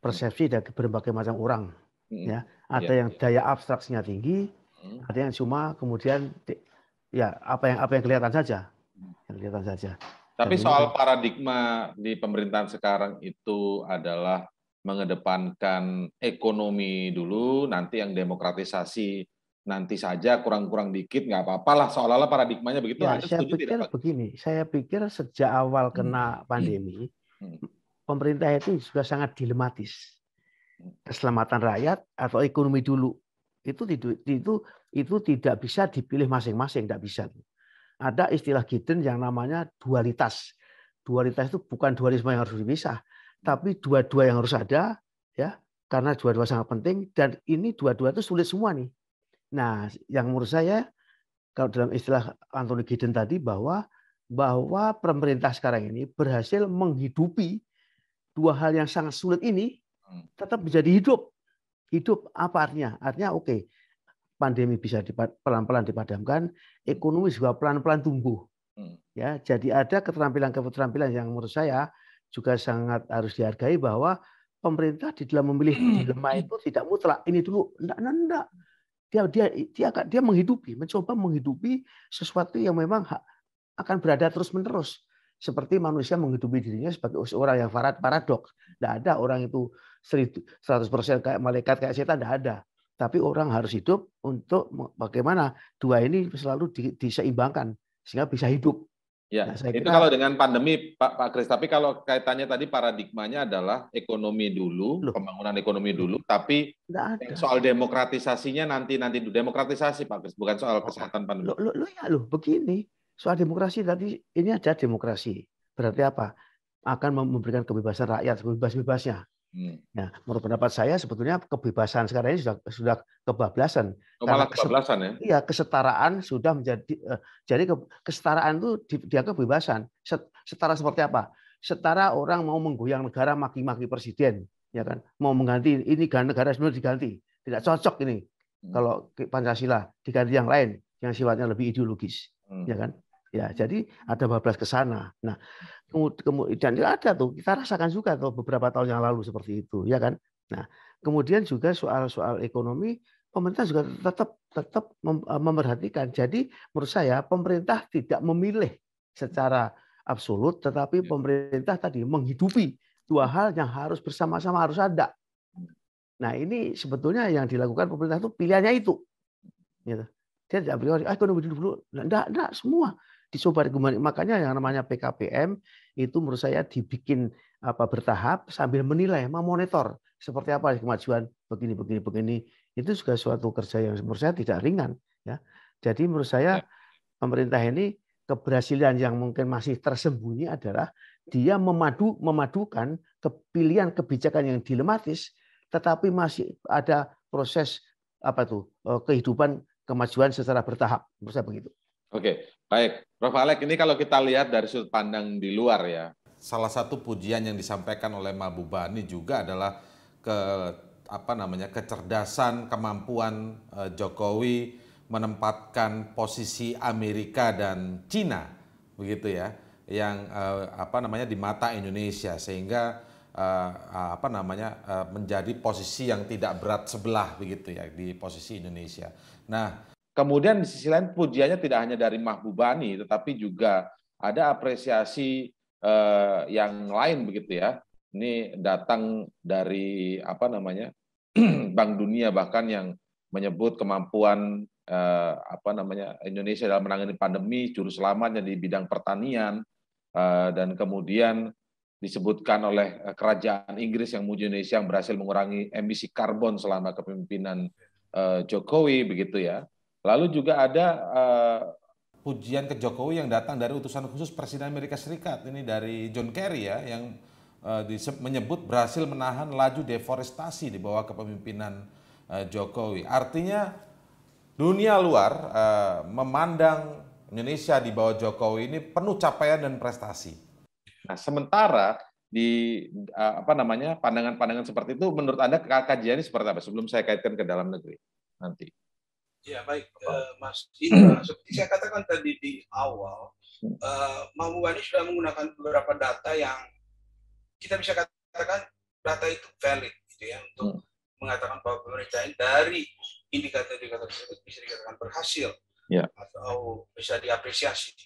Persepsi dari berbagai macam orang. Hmm. Ya, iya, ada yang iya. daya abstraksinya tinggi, hmm. ada yang cuma kemudian ya apa yang apa yang kelihatan saja. Hmm. Yang kelihatan saja. Tapi Dan soal ini, paradigma di pemerintahan sekarang itu adalah mengedepankan ekonomi dulu, nanti yang demokratisasi nanti saja kurang-kurang dikit nggak apa-apalah seolah-olah paradigmanya begitu. Ya, saya pikir tidak? begini, saya pikir sejak awal kena hmm. pandemi hmm pemerintah itu sudah sangat dilematis. Hmm. Keselamatan rakyat atau ekonomi dulu itu itu itu tidak bisa dipilih masing-masing, tidak bisa. Ada istilah Giden yang namanya dualitas. Dualitas itu bukan dualisme yang harus dipisah, tapi dua-dua yang harus ada, ya, karena dua-dua sangat penting dan ini dua-dua itu sulit semua nih. Nah, yang menurut saya kalau dalam istilah Anthony Giden tadi bahwa bahwa pemerintah sekarang ini berhasil menghidupi dua hal yang sangat sulit ini hmm. tetap menjadi hidup. Hidup apa artinya? Artinya oke, okay, pandemi bisa pelan-pelan dipadamkan, ekonomi juga pelan-pelan tumbuh. Hmm. Ya, jadi ada keterampilan-keterampilan yang menurut saya juga sangat harus dihargai bahwa pemerintah di dalam memilih dilema itu tidak mutlak ini dulu enggak enggak dia dia dia dia menghidupi mencoba menghidupi sesuatu yang memang akan berada terus menerus seperti manusia menghidupi dirinya sebagai seorang yang farad paradok. Tidak ada orang itu 100% kayak malaikat, kayak setan, tidak ada. Tapi orang harus hidup untuk bagaimana dua ini selalu diseimbangkan sehingga bisa hidup. Ya, nah, itu kira, kalau dengan pandemi Pak Pak Kris. Tapi kalau kaitannya tadi paradigmanya adalah ekonomi dulu, Loh. pembangunan ekonomi dulu, tapi soal demokratisasinya nanti nanti demokratisasi Pak Kris, bukan soal kesehatan pandemi. Lo ya lo begini Soal demokrasi tadi ini ada demokrasi. Berarti apa? Akan memberikan kebebasan rakyat bebas bebasnya Hmm. Nah, menurut pendapat saya sebetulnya kebebasan sekarang ini sudah sudah kebablasan. Oh, malah kebablasan ya? Iya, kesetaraan sudah menjadi eh, jadi ke, kesetaraan itu dianggap kebebasan. Setara seperti apa? Setara orang mau menggoyang negara maki-maki presiden, ya kan? Mau mengganti ini negara sebenarnya diganti. Tidak cocok ini. Hmm. Kalau Pancasila diganti yang lain yang sifatnya lebih ideologis, hmm. ya kan? Ya, jadi ada bablas ke sana. Nah, kemudian ada tuh kita rasakan juga tuh beberapa tahun yang lalu seperti itu, ya kan? Nah, kemudian juga soal-soal ekonomi pemerintah juga tetap tetap e, memperhatikan. Jadi menurut saya pemerintah tidak memilih secara absolut, tetapi ya. pemerintah tadi menghidupi dua hal yang harus bersama-sama harus ada. Nah ini sebetulnya yang dilakukan pemerintah itu pilihannya itu. Gitu. Dia tidak beri ah ekonomi dulu dulu, enggak, nah, semua disobat kembali. Makanya yang namanya PKPM itu menurut saya dibikin apa bertahap sambil menilai, memonitor seperti apa kemajuan begini begini begini. Itu juga suatu kerja yang menurut saya tidak ringan ya. Jadi menurut saya ya. pemerintah ini keberhasilan yang mungkin masih tersembunyi adalah dia memadu memadukan kepilihan kebijakan yang dilematis tetapi masih ada proses apa tuh eh, kehidupan kemajuan secara bertahap menurut saya begitu. Oke, baik. Prof. Alek, ini kalau kita lihat dari sudut pandang di luar ya. Salah satu pujian yang disampaikan oleh Mabubani juga adalah ke apa namanya kecerdasan, kemampuan eh, Jokowi menempatkan posisi Amerika dan Cina, begitu ya, yang eh, apa namanya di mata Indonesia sehingga eh, apa namanya menjadi posisi yang tidak berat sebelah begitu ya di posisi Indonesia. Nah, Kemudian di sisi lain pujiannya tidak hanya dari Mahbubani, tetapi juga ada apresiasi eh, yang lain begitu ya. Ini datang dari apa namanya Bank Dunia bahkan yang menyebut kemampuan eh, apa namanya Indonesia dalam menangani pandemi, juru selamatnya di bidang pertanian eh, dan kemudian disebutkan oleh kerajaan Inggris yang muji Indonesia yang berhasil mengurangi emisi karbon selama kepemimpinan eh, Jokowi begitu ya Lalu juga ada uh, eh, pujian ke Jokowi yang datang dari utusan khusus Presiden Amerika Serikat ini dari John Kerry ya yang uh, menyebut berhasil menahan laju deforestasi di bawah kepemimpinan uh, Jokowi. Artinya dunia luar uh, memandang Indonesia di bawah Jokowi ini penuh capaian dan prestasi. Nah, sementara di apa namanya pandangan-pandangan seperti itu menurut Anda kajiannya seperti apa sebelum saya kaitkan ke dalam negeri nanti? Ya baik uh, Mas Indra, seperti saya katakan tadi di awal, uh, sudah menggunakan beberapa data yang kita bisa katakan data itu valid gitu ya untuk hmm. mengatakan bahwa pemerintah dari indikator-indikator tersebut bisa dikatakan berhasil yeah. atau bisa diapresiasi.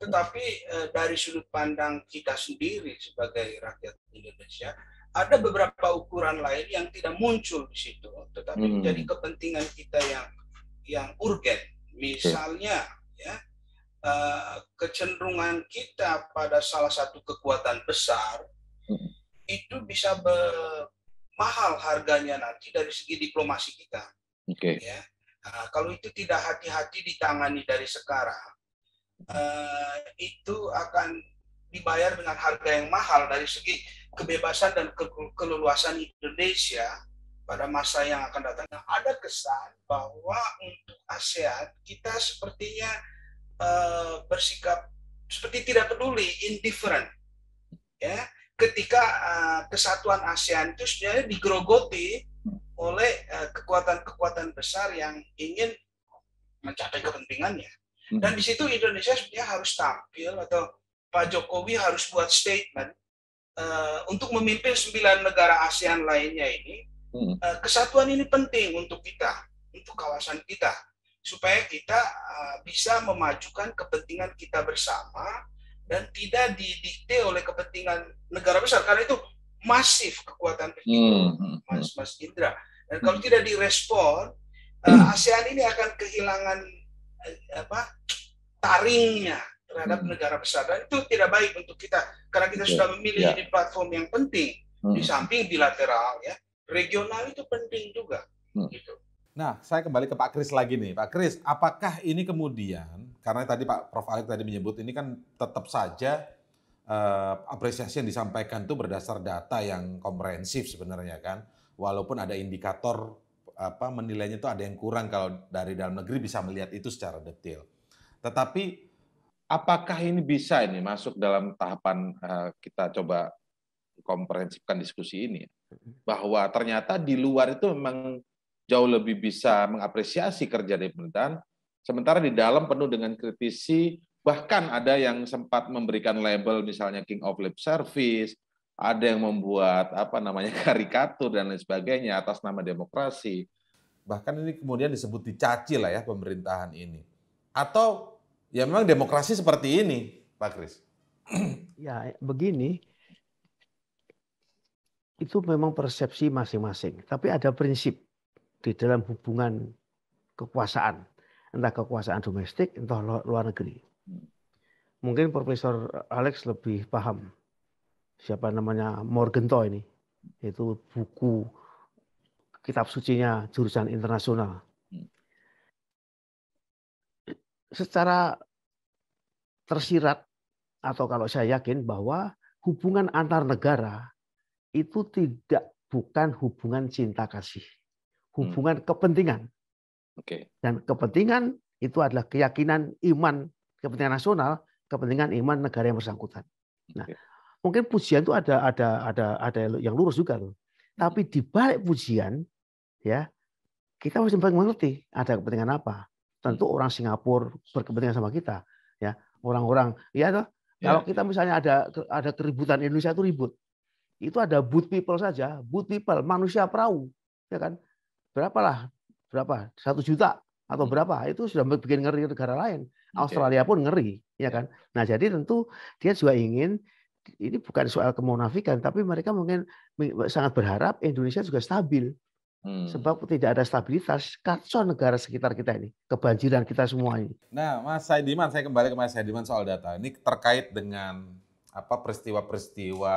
Tetapi uh, dari sudut pandang kita sendiri sebagai rakyat Indonesia, ada beberapa ukuran lain yang tidak muncul di situ, tetapi hmm. menjadi kepentingan kita yang yang urgen. Misalnya ya eh, kecenderungan kita pada salah satu kekuatan besar hmm. itu bisa mahal harganya nanti dari segi diplomasi kita. Oke. Okay. Ya. Nah, kalau itu tidak hati-hati ditangani dari sekarang, eh, itu akan dibayar dengan harga yang mahal dari segi kebebasan dan ke keleluasan Indonesia pada masa yang akan datang ada kesan bahwa untuk ASEAN kita sepertinya uh, bersikap seperti tidak peduli indifferent ya ketika uh, kesatuan ASEAN itu sebenarnya digerogoti oleh eh, kekuatan-kekuatan uh, besar yang ingin mencapai kepentingannya hmm. dan di situ Indonesia sebenarnya harus tampil atau Pak Jokowi harus buat statement uh, untuk memimpin sembilan negara ASEAN lainnya ini Hmm. Eh, kesatuan ini penting untuk kita, untuk kawasan kita, supaya kita eh, bisa memajukan kepentingan kita bersama dan tidak didikte oleh kepentingan negara besar. Karena itu masif kekuatan itu, hmm, hmm, Mas Mas Indra. Dan kalau tidak direspon, eh, ASEAN ini akan kehilangan apa taringnya terhadap negara besar dan itu tidak baik untuk kita karena kita sudah memilih yeah. di platform yang penting di samping bilateral ya regional itu penting juga. Hmm. Gitu. Nah, saya kembali ke Pak Kris lagi nih. Pak Kris, apakah ini kemudian karena tadi Pak Prof Alik tadi menyebut ini kan tetap saja eh, apresiasi yang disampaikan itu berdasar data yang komprehensif sebenarnya kan, walaupun ada indikator apa menilainya itu ada yang kurang kalau dari dalam negeri bisa melihat itu secara detail. Tetapi apakah ini bisa ini masuk dalam tahapan eh, kita coba komprehensifkan diskusi ini? bahwa ternyata di luar itu memang jauh lebih bisa mengapresiasi kerja dari pemerintahan, sementara di dalam penuh dengan kritisi, bahkan ada yang sempat memberikan label misalnya King of Lip Service, ada yang membuat apa namanya karikatur dan lain sebagainya atas nama demokrasi. Bahkan ini kemudian disebut dicaci lah ya pemerintahan ini. Atau ya memang demokrasi seperti ini, Pak Kris. Ya begini, itu memang persepsi masing-masing. Tapi ada prinsip di dalam hubungan kekuasaan. Entah kekuasaan domestik, entah luar negeri. Mungkin Profesor Alex lebih paham siapa namanya Morgenthau ini. Itu buku kitab sucinya jurusan internasional. Secara tersirat atau kalau saya yakin bahwa hubungan antar negara itu tidak bukan hubungan cinta kasih, hmm. hubungan hmm. kepentingan. Okay. Dan kepentingan itu adalah keyakinan iman kepentingan nasional, kepentingan iman negara yang bersangkutan. Nah, okay. mungkin pujian itu ada ada ada ada yang lurus juga loh. Hmm. Tapi di balik pujian, ya kita harus mengerti ada kepentingan apa. Tentu hmm. orang Singapura berkepentingan sama kita, ya orang-orang. Ya, ya. kalau kita misalnya ada ada keributan Indonesia itu ribut, itu ada boot people saja, boot people, manusia perahu, ya kan? Berapalah, berapa? Satu juta atau hmm. berapa? Itu sudah bikin ngeri negara lain. Australia pun ngeri, ya kan? Nah, jadi tentu dia juga ingin ini bukan soal kemunafikan, tapi mereka mungkin sangat berharap Indonesia juga stabil. Hmm. Sebab tidak ada stabilitas, kacau negara sekitar kita ini, kebanjiran kita semua ini. Nah, Mas Saidiman, saya kembali ke Mas Saidiman soal data. Ini terkait dengan apa peristiwa-peristiwa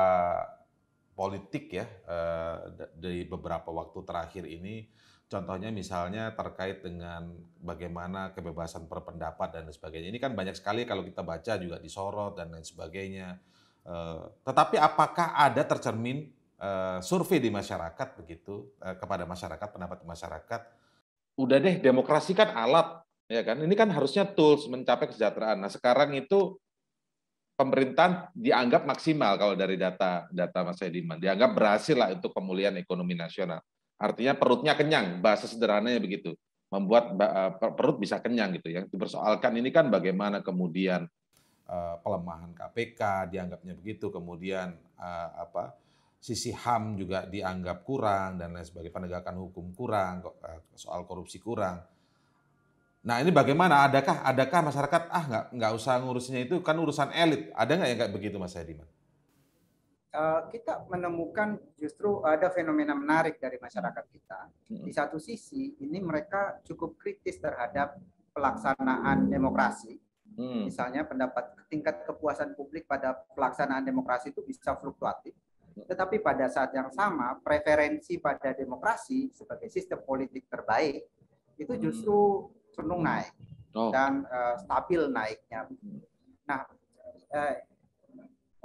politik ya eh, dari beberapa waktu terakhir ini Contohnya misalnya terkait dengan bagaimana kebebasan berpendapat dan sebagainya. Ini kan banyak sekali kalau kita baca juga disorot dan lain sebagainya. Eh, tetapi apakah ada tercermin eh, survei di masyarakat begitu kepada masyarakat pendapat masyarakat? Udah deh demokrasi kan alat ya kan. Ini kan harusnya tools mencapai kesejahteraan. Nah sekarang itu pemerintahan dianggap maksimal kalau dari data data Mas Ediman dianggap berhasil lah untuk pemulihan ekonomi nasional. Artinya perutnya kenyang, bahasa sederhananya begitu. Membuat eh, perut bisa kenyang gitu. Yang dipersoalkan ini kan bagaimana kemudian eh, pelemahan KPK dianggapnya begitu, kemudian eh, apa sisi HAM juga dianggap kurang dan lain sebagainya, penegakan hukum kurang, soal korupsi kurang Nah ini bagaimana? Adakah adakah masyarakat ah nggak nggak usah ngurusnya itu kan urusan elit? Ada nggak yang kayak begitu Mas Heriman? Uh, eh, kita menemukan justru ada fenomena menarik dari masyarakat kita. Hmm. Di satu sisi ini mereka cukup kritis terhadap pelaksanaan demokrasi. Hmm. Misalnya pendapat tingkat kepuasan publik pada pelaksanaan demokrasi itu bisa fluktuatif. Hmm. Tetapi pada saat yang sama preferensi pada demokrasi sebagai sistem politik terbaik itu hmm. justru cenderung naik oh. dan uh, stabil naiknya. Nah, eh,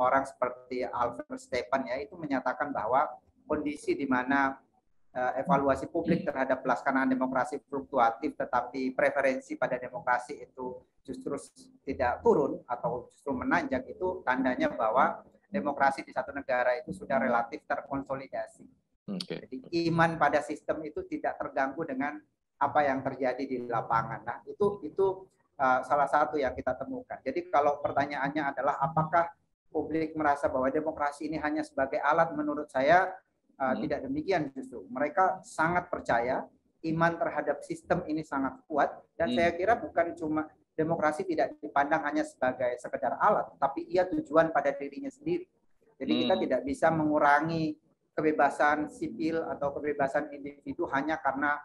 orang seperti Albert Stepan ya itu menyatakan bahwa kondisi di mana uh, evaluasi publik terhadap pelaksanaan demokrasi fluktuatif tetapi preferensi pada demokrasi itu justru tidak turun atau justru menanjak itu tandanya bahwa demokrasi di satu negara itu sudah relatif terkonsolidasi. Okay. Jadi iman pada sistem itu tidak terganggu dengan apa yang terjadi di lapangan. Nah, itu itu uh, salah satu yang kita temukan. Jadi kalau pertanyaannya adalah apakah publik merasa bahwa demokrasi ini hanya sebagai alat menurut saya uh, hmm. tidak demikian justru. Mereka sangat percaya, iman terhadap sistem ini sangat kuat dan hmm. saya kira bukan cuma demokrasi tidak dipandang hanya sebagai sekedar alat, tapi ia tujuan pada dirinya sendiri. Jadi hmm. kita tidak bisa mengurangi kebebasan sipil atau kebebasan individu hanya karena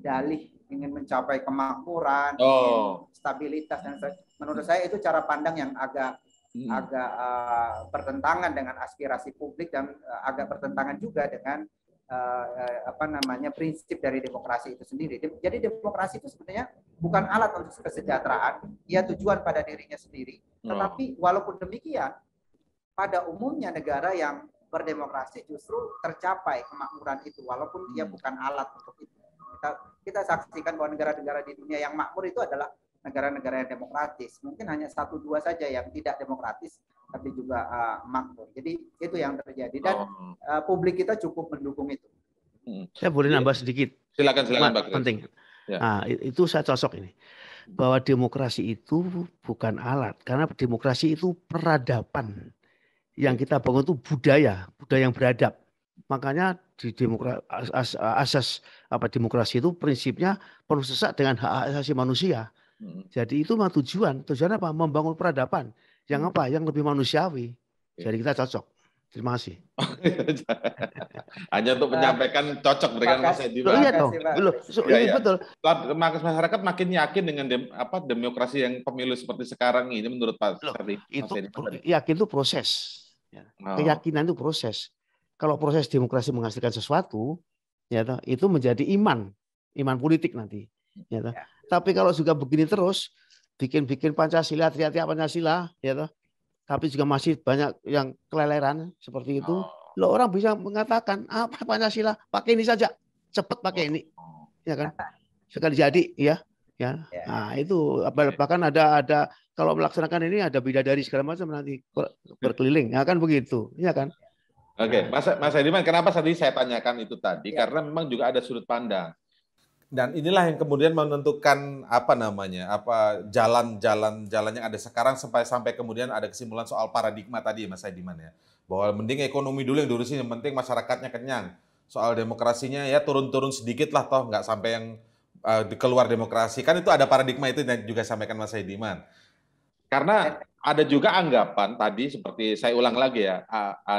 dalih ingin mencapai kemakmuran, oh. stabilitas dan menurut saya itu cara pandang yang agak hmm. agak uh, bertentangan dengan aspirasi publik dan uh, agak bertentangan juga dengan uh, uh, apa namanya prinsip dari demokrasi itu sendiri. Jadi demokrasi itu sebenarnya bukan alat untuk kesejahteraan, ia tujuan pada dirinya sendiri. Oh. Tetapi oh. walaupun demikian, pada umumnya negara yang berdemokrasi justru tercapai kemakmuran itu walaupun ia hmm. bukan alat untuk itu kita saksikan bahwa negara-negara di dunia yang makmur itu adalah negara-negara yang demokratis. Mungkin hanya satu dua saja yang tidak demokratis, tapi juga uh, makmur. Jadi itu yang terjadi dan uh, publik kita cukup mendukung itu. Hmm. Saya boleh iya. nambah sedikit. Silakan silakan Pak. Penting. Ya. Nah, itu saya cocok ini bahwa demokrasi itu bukan alat karena demokrasi itu peradaban yang kita bangun itu budaya budaya yang beradab Makanya di demokrasi as, asas apa demokrasi itu prinsipnya penuh sesak dengan hak asasi manusia. Hmm. Jadi itu mah tujuan. Tujuan apa? Membangun peradaban yang hmm. apa? Yang lebih manusiawi. Iya. Jadi kita cocok. Terima kasih. Hanya untuk menyampaikan cocok dengan Mas Edi. Iya dong. Belum. So, ya, ya. betul. Masyarakat makin yakin dengan dem, apa demokrasi yang pemilu seperti sekarang ini menurut Pak Loh, Sari. Itu Mas yakin itu proses. Ya. Oh. Keyakinan itu proses kalau proses demokrasi menghasilkan sesuatu, ya toh, itu menjadi iman, iman politik nanti. Ya toh. Ya. Tapi kalau juga begini terus, bikin-bikin Pancasila, triati teriak Pancasila, ya toh, tapi juga masih banyak yang keleleran seperti itu. Oh. Loh, orang bisa mengatakan apa ah, Pancasila, pakai ini saja, cepet pakai ini, oh. ya kan? Sekali jadi, ya, ya. ya. Nah, itu bahkan ada ada kalau melaksanakan ini ada bidadari segala macam nanti berkeliling, ya kan begitu, ya kan? Ya. Oke, okay. Nah. Mas e, Mas Ediman, kenapa tadi saya tanyakan itu tadi? Ya. Karena memang juga ada sudut pandang. Dan inilah yang kemudian menentukan apa namanya, apa jalan-jalan jalan yang ada sekarang sampai sampai kemudian ada kesimpulan soal paradigma tadi, Mas Ediman ya, bahwa mending ekonomi dulu yang diurusin, yang penting masyarakatnya kenyang. Soal demokrasinya ya turun-turun sedikit lah, toh nggak sampai yang uh, keluar demokrasi. Kan itu ada paradigma itu yang juga sampaikan Mas Ediman. Karena ada juga anggapan tadi seperti saya ulang lagi ya,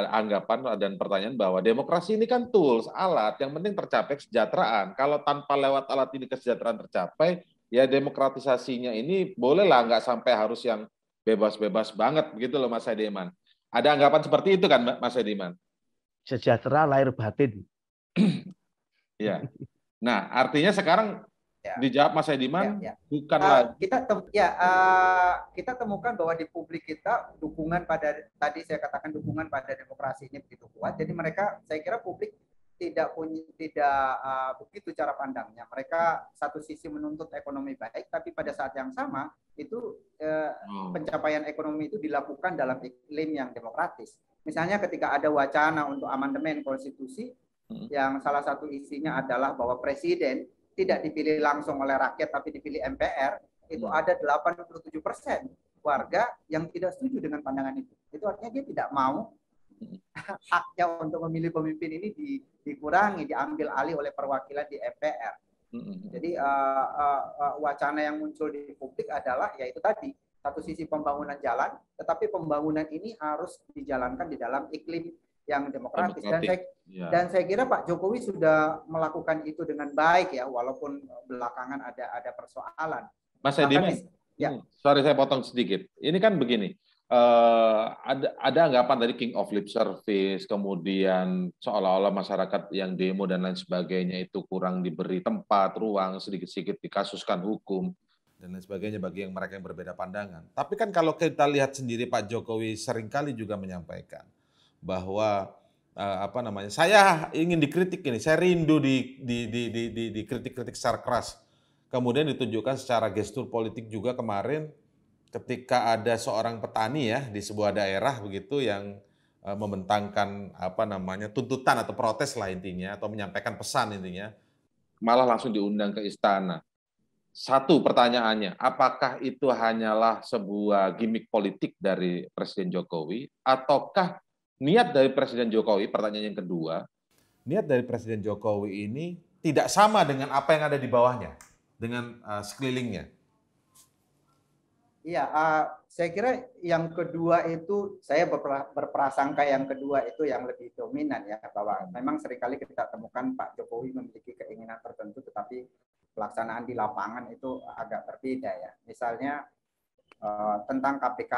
anggapan dan pertanyaan bahwa demokrasi ini kan tools, alat yang penting tercapai kesejahteraan. Kalau tanpa lewat alat ini kesejahteraan tercapai, ya demokratisasinya ini bolehlah nggak sampai harus yang bebas-bebas banget begitu loh Mas Ediman. Ada anggapan seperti itu kan Mas Ediman? Sejahtera lahir batin. Iya. Nah, artinya sekarang Ya. Dijawab Mas Ediman, ya, ya. bukan uh, lagi. Kita tem ya uh, kita temukan bahwa di publik kita dukungan pada tadi saya katakan dukungan pada demokrasi ini begitu kuat. Jadi mereka saya kira publik tidak punya tidak uh, begitu cara pandangnya. Mereka satu sisi menuntut ekonomi baik, tapi pada saat yang sama itu uh, hmm. pencapaian ekonomi itu dilakukan dalam iklim yang demokratis. Misalnya ketika ada wacana untuk amandemen konstitusi hmm. yang salah satu isinya adalah bahwa presiden tidak dipilih langsung oleh rakyat tapi dipilih MPR, itu hmm. ada 87 persen warga yang tidak setuju dengan pandangan itu. Itu artinya dia tidak mau haknya untuk memilih pemimpin ini di, dikurangi, diambil alih oleh perwakilan di MPR. Hmm. Jadi uh, uh, uh, wacana yang muncul di publik adalah yaitu tadi satu sisi pembangunan jalan, tetapi pembangunan ini harus dijalankan di dalam iklim yang demokratis. demokratis. Dan saya ya. dan saya kira Pak Jokowi sudah melakukan itu dengan baik ya walaupun belakangan ada ada persoalan. Mas Ediman, ya. Hmm, sorry saya potong sedikit. Ini kan begini, Uh, ada ada anggapan dari king of lip service, kemudian seolah-olah masyarakat yang demo dan lain sebagainya itu kurang diberi tempat, ruang, sedikit-sedikit dikasuskan hukum dan lain sebagainya bagi yang mereka yang berbeda pandangan. Tapi kan kalau kita lihat sendiri Pak Jokowi seringkali juga menyampaikan bahwa uh, apa namanya? Saya ingin dikritik ini, saya rindu di di di di, di dikritik-kritik secara keras. Kemudian ditunjukkan secara gestur politik juga kemarin ketika ada seorang petani ya di sebuah daerah begitu yang uh, membentangkan apa namanya tuntutan atau protes lah intinya atau menyampaikan pesan intinya malah langsung diundang ke istana. Satu pertanyaannya, apakah itu hanyalah sebuah gimmick politik dari Presiden Jokowi ataukah niat dari Presiden Jokowi, pertanyaan yang kedua, niat dari Presiden Jokowi ini tidak sama dengan apa yang ada di bawahnya, dengan uh, sekelilingnya. Iya, uh, saya kira yang kedua itu saya berprasangka yang kedua itu yang lebih dominan ya bahwa memang seringkali kita temukan Pak Jokowi memiliki keinginan tertentu tetapi pelaksanaan di lapangan itu agak berbeda ya. Misalnya eh, tentang KPK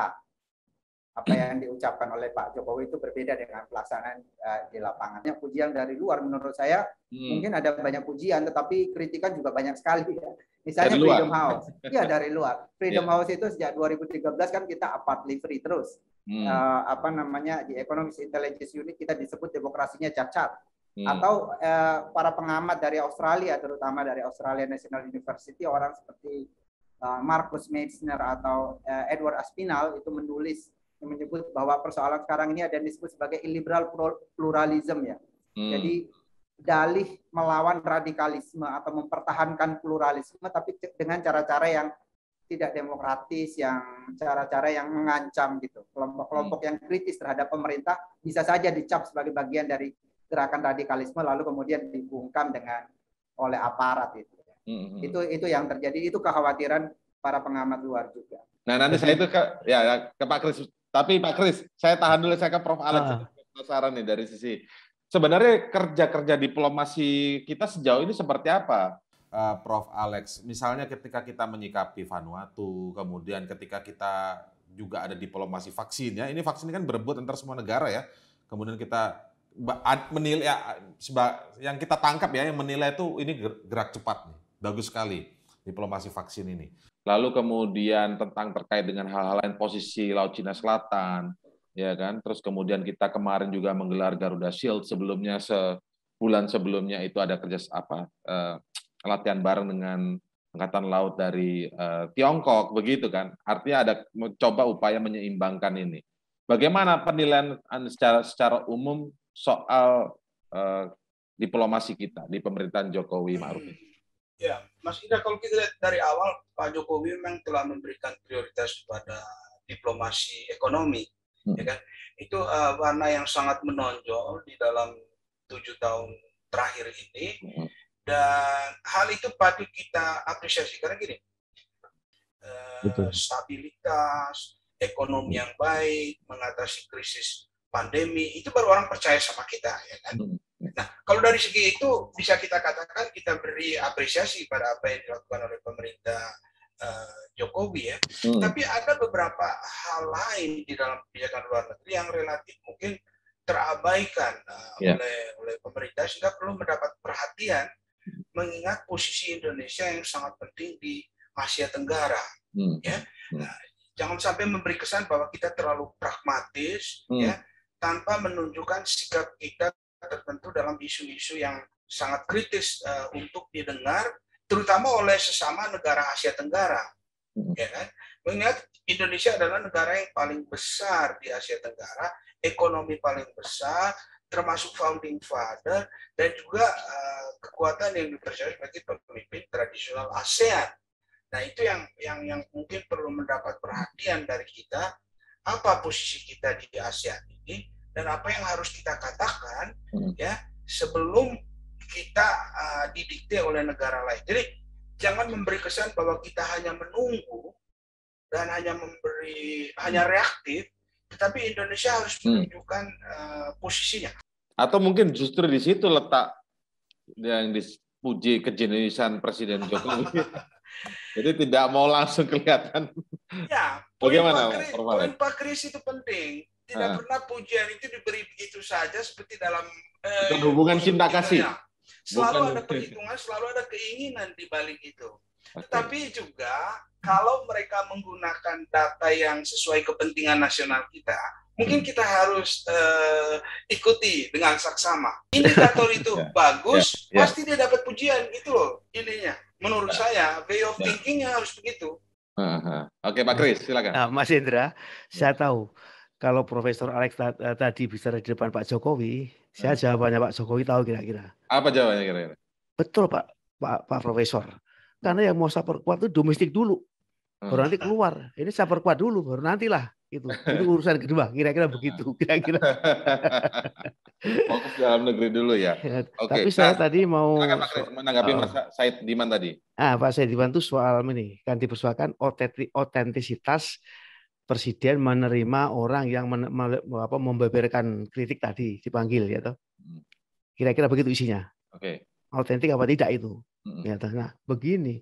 apa yang diucapkan oleh Pak Jokowi itu berbeda dengan pelaksanaan uh, di lapangannya. Pujian dari luar menurut saya hmm. mungkin ada banyak pujian, tetapi kritikan juga banyak sekali. Ya. Misalnya dari Freedom luar. House, iya dari luar. Freedom yeah. House itu sejak 2013 kan kita apart free terus. Hmm. Uh, apa namanya di Economic Intelligence Unit kita disebut demokrasinya cacat. Hmm. Atau uh, para pengamat dari Australia, terutama dari Australia National University, orang seperti uh, Marcus Meissner atau uh, Edward Aspinall itu menulis yang menyebut bahwa persoalan sekarang ini ada yang disebut sebagai illiberal pluralism ya. Hmm. Jadi dalih melawan radikalisme atau mempertahankan pluralisme tapi dengan cara-cara yang tidak demokratis, yang cara-cara yang mengancam gitu. Kelompok-kelompok hmm. yang kritis terhadap pemerintah bisa saja dicap sebagai bagian dari gerakan radikalisme lalu kemudian dibungkam dengan oleh aparat itu. Ya. Hmm, hmm, hmm. Itu itu yang terjadi, itu kekhawatiran para pengamat luar juga. Nah, nanti saya itu ke ya, ya ke Pak Kris tapi Pak Kris, saya tahan dulu saya ke Prof Alex penasaran ah. nih dari sisi sebenarnya kerja-kerja diplomasi kita sejauh ini seperti apa? Uh, Prof Alex, misalnya ketika kita menyikapi Vanuatu, kemudian ketika kita juga ada diplomasi vaksin ya, ini vaksin ini kan berebut antar semua negara ya. Kemudian kita menilai ya, yang kita tangkap ya yang menilai itu ini gerak cepat nih, bagus sekali diplomasi vaksin ini lalu kemudian tentang terkait dengan hal-hal lain posisi Laut Cina Selatan, ya kan. Terus kemudian kita kemarin juga menggelar Garuda Shield sebelumnya sebulan sebelumnya itu ada kerja apa eh, latihan bareng dengan angkatan laut dari eh, Tiongkok begitu kan. Artinya ada mencoba upaya menyeimbangkan ini. Bagaimana penilaian secara secara umum soal eh, diplomasi kita di pemerintahan Jokowi Ma'ruf? Ya, Mas Indra, kalau kita lihat dari awal, Pak Jokowi memang telah memberikan prioritas kepada diplomasi ekonomi, hmm. ya kan? Itu uh, warna yang sangat menonjol di dalam tujuh tahun terakhir ini, hmm. dan hal itu patut kita apresiasi karena gini, uh, stabilitas ekonomi yang baik, mengatasi krisis pandemi, itu baru orang percaya sama kita, ya kan? Hmm Nah, kalau dari segi itu bisa kita katakan kita beri apresiasi pada apa yang dilakukan oleh pemerintah uh, Jokowi ya. Hmm. Tapi ada beberapa hal lain di dalam kebijakan luar negeri yang relatif mungkin terabaikan uh, eh, yeah. oleh oleh pemerintah sehingga perlu mendapat perhatian mengingat posisi Indonesia yang sangat penting di Asia Tenggara hmm. ya. Hmm. Nah, jangan sampai memberi kesan bahwa kita terlalu pragmatis hmm. ya tanpa menunjukkan sikap kita tertentu dalam isu-isu yang sangat kritis uh, untuk didengar, terutama oleh sesama negara Asia Tenggara. Hmm. Ya kan? Mengingat Indonesia adalah negara yang paling besar di Asia Tenggara, ekonomi paling besar, termasuk founding father, dan juga uh, kekuatan yang dipercaya sebagai pemimpin tradisional ASEAN. Nah itu yang yang yang mungkin perlu mendapat perhatian dari kita apa posisi kita di ASEAN ini dan apa yang harus kita katakan hmm. ya sebelum kita uh, didikte oleh negara lain. Jadi jangan memberi kesan bahwa kita hanya menunggu dan hanya memberi hmm. hanya reaktif, tetapi Indonesia harus hmm. menunjukkan hmm. uh, posisinya. Atau mungkin justru di situ letak yang dipuji kejeniusan Presiden Jokowi. Jadi tidak mau langsung kelihatan. Ya, poin Bagaimana, Pak poin Pak Kris itu penting. Tidak uh. pernah pujian itu diberi begitu saja seperti dalam eh, hubungan cinta kasih. Selalu Bukan. ada perhitungan, selalu ada keinginan di balik itu. Okay. Tetapi juga kalau mereka menggunakan data yang sesuai kepentingan nasional kita, mungkin hmm. kita harus uh, ikuti dengan saksama. Indikator itu ya. bagus, yeah, yeah. pasti dia dapat pujian itu loh ininya. Menurut ya. saya way of ya. thinkingnya harus begitu. Uh -huh. Oke okay, Pak Kris silakan. Nah, Mas Indra, saya tahu kalau Profesor Alex eh, tadi bisa di depan Pak Jokowi, hmm. saya jawabannya Pak Jokowi tahu kira-kira. Apa jawabannya kira-kira? Betul Pak, Pak, Pak Profesor. Karena yang mau saya perkuat itu domestik dulu. Hmm. Baru nanti keluar. Ini saya perkuat dulu, baru nantilah itu itu urusan kedua kira-kira begitu kira-kira fokus dalam negeri dulu ya, ya oke tapi nah, saya nah, tadi mau menanggapi oh. mas Said Diman tadi ah Pak Said Diman itu soal ini kan dipersoalkan otentisitas presiden menerima orang yang men, apa, membeberkan kritik tadi dipanggil ya gitu. toh. Hmm. Kira-kira begitu isinya. Oke. Okay. Autentik apa tidak itu? Mm-hmm. Ya gitu. toh. Nah, begini.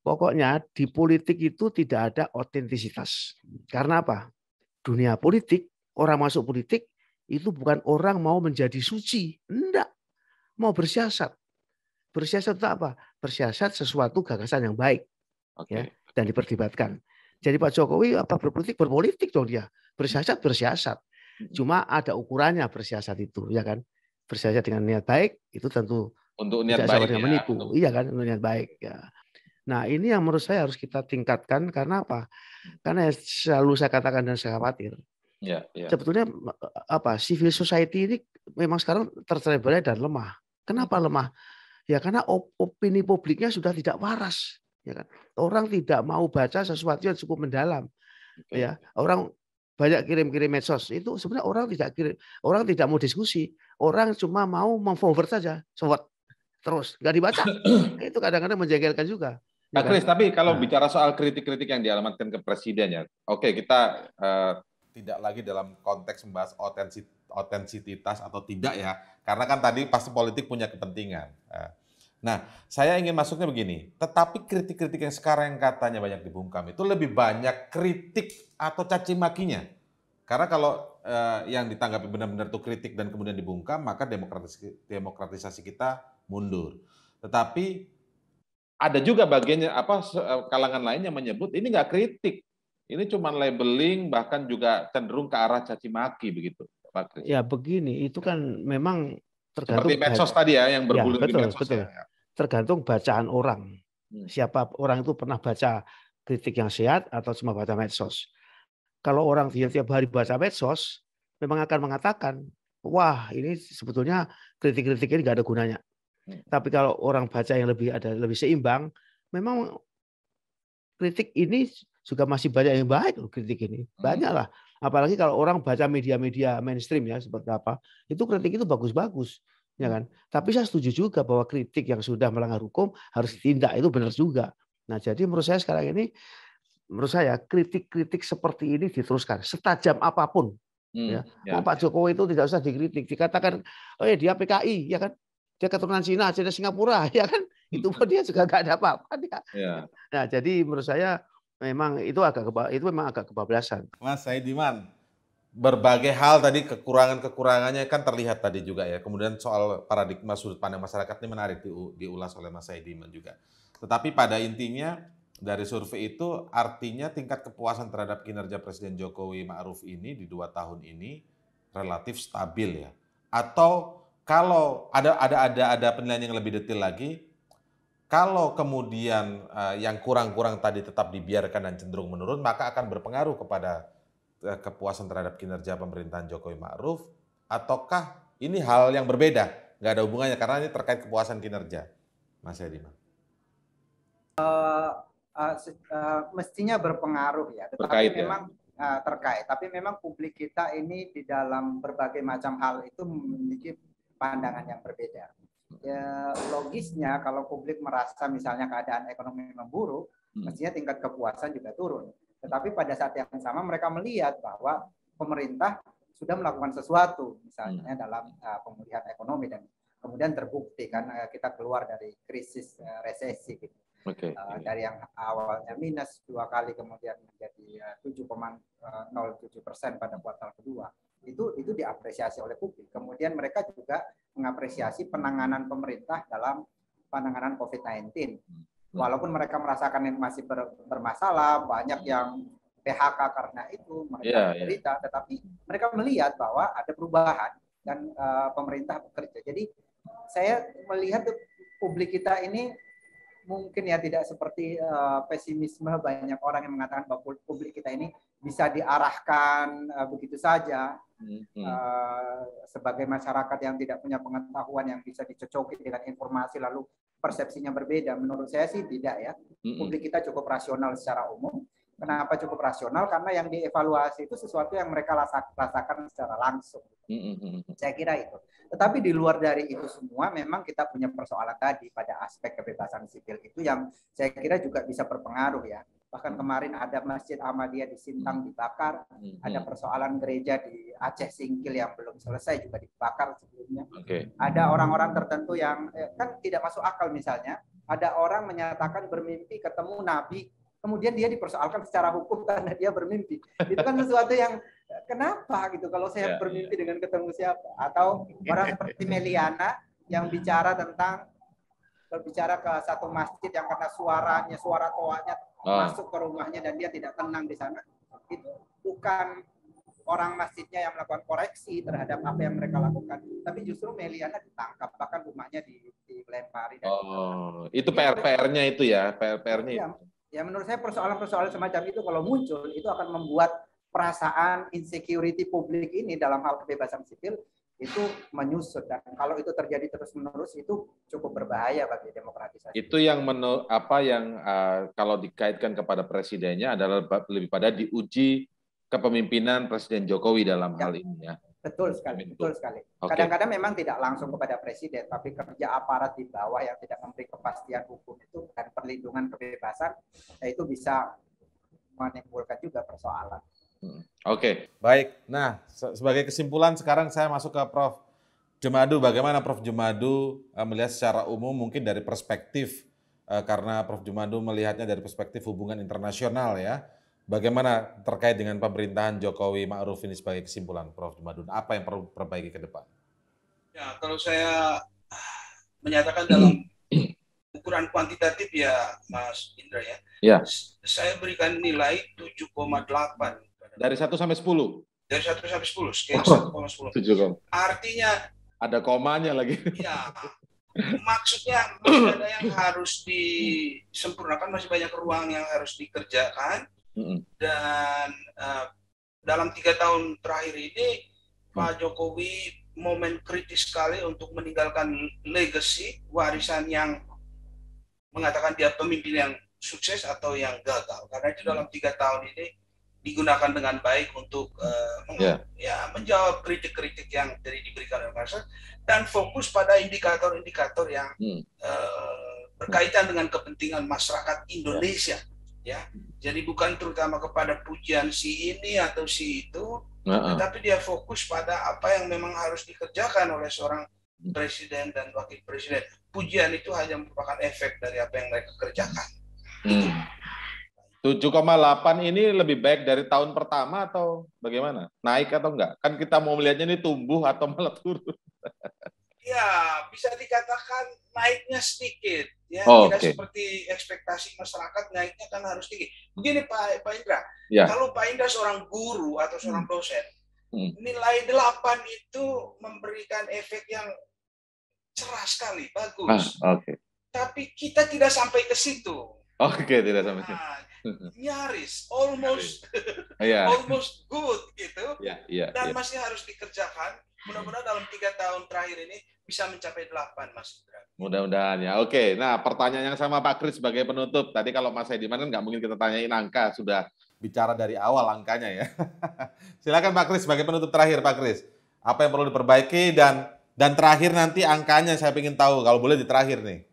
Pokoknya di politik itu tidak ada otentisitas. Karena apa? Dunia politik, orang masuk politik itu bukan orang mau menjadi suci. Enggak. Mau bersiasat. Bersiasat itu apa? Bersiasat sesuatu gagasan yang baik. Okay. Ya, dan diperdebatkan. Jadi Pak Jokowi apa berpolitik berpolitik dong dia, bersiasat hmm. bersiasat. Hmm. Cuma ada ukurannya bersiasat itu, ya kan? Bersiasat dengan niat baik itu tentu untuk niat baik ya, menipu. Untuk... Iya kan, untuk niat baik. Ya. Nah ini yang menurut saya harus kita tingkatkan karena apa? Karena yang selalu saya katakan dan saya khawatir. Ya, ya. Sebetulnya apa civil society ini memang sekarang tercerai dan lemah. Kenapa hmm. lemah? Ya karena opini publiknya sudah tidak waras. Ya kan? Orang tidak mau baca sesuatu yang cukup mendalam. Okay. Ya, orang banyak kirim-kirim medsos itu sebenarnya orang tidak kirim, orang tidak mau diskusi, orang cuma mau memforward saja, sobat terus nggak dibaca. itu kadang-kadang menjengkelkan juga. Ya nah, kan? Chris, tapi kalau nah. bicara soal kritik-kritik yang dialamatkan ke presiden ya, oke okay, kita uh, tidak lagi dalam konteks membahas otensi-otentisitas atau tidak ya, karena kan tadi pasti politik punya kepentingan. Uh, Nah, saya ingin masuknya begini. Tetapi kritik-kritik yang sekarang yang katanya banyak dibungkam itu lebih banyak kritik atau caci makinya. Karena kalau eh, yang ditanggapi benar-benar itu kritik dan kemudian dibungkam, maka demokratis demokratisasi kita mundur. Tetapi ada juga bagiannya apa eh, kalangan lain yang menyebut ini nggak kritik, ini cuma labeling bahkan juga cenderung ke arah caci maki begitu. Ya begini, itu kan memang tergantung Seperti medsos tadi ya yang ya, bergulir ya, betul, di medsos. Betul. Ya, ya. Tergantung bacaan orang. Hmm. Siapa orang itu pernah baca kritik yang sehat atau cuma baca medsos. Kalau orang tiap, tiap hari baca medsos, memang akan mengatakan, wah ini sebetulnya kritik-kritik ini nggak ada gunanya. Hmm. Tapi kalau orang baca yang lebih ada lebih seimbang, memang kritik ini juga masih banyak yang baik kritik ini. Hmm. Banyaklah Apalagi kalau orang baca media-media mainstream ya seperti apa, itu kritik itu bagus-bagus, ya kan. Tapi saya setuju juga bahwa kritik yang sudah melanggar hukum harus ditindak itu benar juga. Nah, jadi menurut saya sekarang ini menurut saya kritik-kritik seperti ini diteruskan setajam apapun. Hmm, ya. ya. Pak Jokowi itu tidak usah dikritik, dikatakan oh ya dia PKI ya kan, dia keturunan Cina, Cina Singapura ya kan, itu hmm. pun dia juga nggak ada apa-apa dia. Ya. Nah jadi menurut saya memang itu agak keba, itu memang agak kebablasan. Mas Saidiman, berbagai hal tadi kekurangan-kekurangannya kan terlihat tadi juga ya. Kemudian soal paradigma sudut pandang masyarakat ini menarik di, diulas oleh Mas Saidiman juga. Tetapi pada intinya dari survei itu artinya tingkat kepuasan terhadap kinerja Presiden Jokowi Ma'ruf ini di dua tahun ini relatif stabil ya. Atau kalau ada ada ada ada penilaian yang lebih detail lagi, kalau kemudian uh, yang kurang-kurang tadi tetap dibiarkan dan cenderung menurun, maka akan berpengaruh kepada uh, kepuasan terhadap kinerja pemerintahan Jokowi Ma'ruf, ataukah ini hal yang berbeda, nggak ada hubungannya karena ini terkait kepuasan kinerja, Mas Heri? Uh, eh, uh, uh, mestinya berpengaruh ya, tetapi terkait, ya. memang ya? uh, terkait. Tapi memang publik kita ini di dalam berbagai macam hal itu memiliki pandangan yang berbeda ya logisnya kalau publik merasa misalnya keadaan ekonomi memburuk, hmm. mestinya tingkat kepuasan juga turun. Tetapi pada saat yang sama mereka melihat bahwa pemerintah sudah melakukan sesuatu, misalnya hmm. dalam uh, pemulihan ekonomi dan kemudian terbukti kan eh, kita keluar dari krisis uh, resesi gitu. Okay. Uh, dari yang awalnya minus dua kali kemudian menjadi nol 7,07 persen pada kuartal kedua itu itu diapresiasi oleh publik. Kemudian mereka juga mengapresiasi penanganan pemerintah dalam penanganan COVID-19. Hmm. Walaupun mereka merasakan masih ber, bermasalah, banyak yang PHK karena itu mereka yeah, iya, iya. berita, yeah. tetapi mereka melihat bahwa ada perubahan dan uh, pemerintah bekerja. Jadi saya melihat publik kita ini mungkin ya tidak seperti uh, pesimisme banyak orang yang mengatakan bahwa publik kita ini bisa diarahkan uh, begitu saja mm-hmm. uh, sebagai masyarakat yang tidak punya pengetahuan yang bisa dicocoki dengan informasi lalu persepsinya berbeda menurut saya sih tidak ya mm-hmm. publik kita cukup rasional secara umum Kenapa cukup rasional? Karena yang dievaluasi itu sesuatu yang mereka rasakan secara langsung. Hmm, hmm, hmm, saya kira itu. Tetapi di luar dari itu semua, memang kita punya persoalan tadi pada aspek kebebasan sipil itu yang saya kira juga bisa berpengaruh ya. Bahkan kemarin ada Masjid Ahmadiyah di Sintang dibakar, ada persoalan gereja di Aceh Singkil yang belum selesai juga dibakar sebelumnya. Okay. Ada orang-orang tertentu yang eh, kan tidak masuk akal misalnya, ada orang menyatakan bermimpi ketemu Nabi kemudian dia dipersoalkan secara hukum karena dia bermimpi. Itu kan sesuatu yang kenapa gitu kalau saya ya, ya. bermimpi dengan ketemu siapa atau orang seperti Meliana yang bicara tentang berbicara ke satu masjid yang karena suaranya suara toanya oh. masuk ke rumahnya dan dia tidak tenang di sana itu bukan orang masjidnya yang melakukan koreksi terhadap apa yang mereka lakukan tapi justru Meliana ditangkap bahkan rumahnya dilempari oh, itu PR PR-nya itu ya PR PR-nya ya, Ya menurut saya persoalan-persoalan semacam itu kalau muncul itu akan membuat perasaan insecurity publik ini dalam hal kebebasan sipil itu menyusut dan kalau itu terjadi terus menerus itu cukup berbahaya bagi demokratisasi. Itu yang menu, apa yang uh, kalau dikaitkan kepada presidennya adalah lebih pada diuji kepemimpinan Presiden Jokowi dalam ya. hal ini ya. Betul sekali, betul sekali. kadang Kadang-kadang memang tidak langsung kepada presiden, tapi kerja aparat di bawah yang tidak memberi kepastian hukum itu dan perlindungan kebebasan, ya itu bisa menimbulkan juga persoalan. Hmm, oke. Okay. Baik. Nah, se sebagai kesimpulan sekarang saya masuk ke Prof. Jemadu. Bagaimana Prof. Jemadu eh, melihat secara umum mungkin dari perspektif eh, karena Prof. jemadu melihatnya dari perspektif hubungan internasional ya. Bagaimana terkait dengan pemerintahan Jokowi Ma'ruf ini sebagai kesimpulan, Prof. Jumadun? Apa yang perlu perbaiki ke depan? Ya, kalau saya menyatakan dalam ukuran kuantitatif ya, Mas Indra ya. Ya. Saya berikan nilai 7,8. Dari 1 sampai 10? Dari 1 sampai 10, skala oh, 1,10. Artinya... Ada komanya lagi. Ya, maksudnya masih ada yang harus disempurnakan, masih banyak ruang yang harus dikerjakan. Dan uh, dalam tiga tahun terakhir ini hmm Pak Jokowi momen kritis sekali untuk meninggalkan legacy warisan yang mengatakan dia pemimpin yang sukses atau yang gagal. Karena itu dalam tiga tahun ini digunakan dengan baik untuk uh, eh, yeah. ya menjawab kritik-kritik yang dari diberikan oleh masyarakat dan fokus pada indikator-indikator yang hmm. uh, berkaitan dengan kepentingan masyarakat Indonesia ya jadi bukan terutama kepada pujian si ini atau si itu uh-uh. tetapi dia fokus pada apa yang memang harus dikerjakan oleh seorang presiden dan wakil presiden pujian itu hanya merupakan efek dari apa yang mereka kerjakan hmm. 7,8 ini lebih baik dari tahun pertama atau bagaimana? Naik atau enggak? Kan kita mau melihatnya ini tumbuh atau malah turun. Ya, bisa dikatakan naiknya sedikit ya, oh, tidak okay. seperti ekspektasi masyarakat naiknya kan harus tinggi. Begini Pak Pak Indra, ya. kalau Pak Indra seorang guru atau seorang hmm. dosen, hmm. nilai 8 itu memberikan efek yang cerah sekali, bagus. Ah, okay. Tapi kita tidak sampai ke situ. Oke, okay, tidak sampai nah, hmm. nyaris, almost, yeah. almost good gitu. Yeah, yeah, dan yeah. masih harus dikerjakan mudah-mudahan dalam tiga tahun terakhir ini bisa mencapai delapan, Mas Indra. Mudah-mudahan ya. Oke, nah pertanyaan yang sama Pak Kris sebagai penutup. Tadi kalau Mas Ediman kan nggak mungkin kita tanyain angka, sudah bicara dari awal angkanya ya. Silakan Pak Kris sebagai penutup terakhir Pak Kris. Apa yang perlu diperbaiki dan dan terakhir nanti angkanya saya ingin tahu kalau boleh di terakhir nih.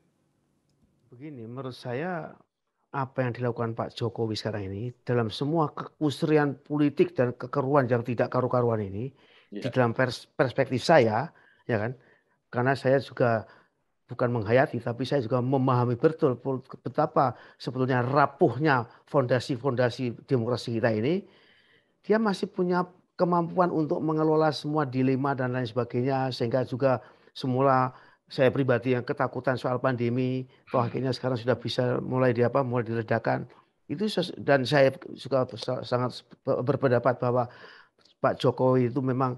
Begini, menurut saya apa yang dilakukan Pak Jokowi sekarang ini dalam semua kekusrian politik dan kekeruan yang tidak karu-karuan ini yeah. di dalam pers perspektif saya ya kan karena saya juga bukan menghayati tapi saya juga memahami betul betapa sebetulnya rapuhnya fondasi-fondasi demokrasi kita ini dia masih punya kemampuan untuk mengelola semua dilema dan lain sebagainya sehingga juga semula saya pribadi yang ketakutan soal pandemi toh akhirnya sekarang sudah bisa mulai di apa mulai diledakan itu dan saya juga sangat berpendapat bahwa Pak Jokowi itu memang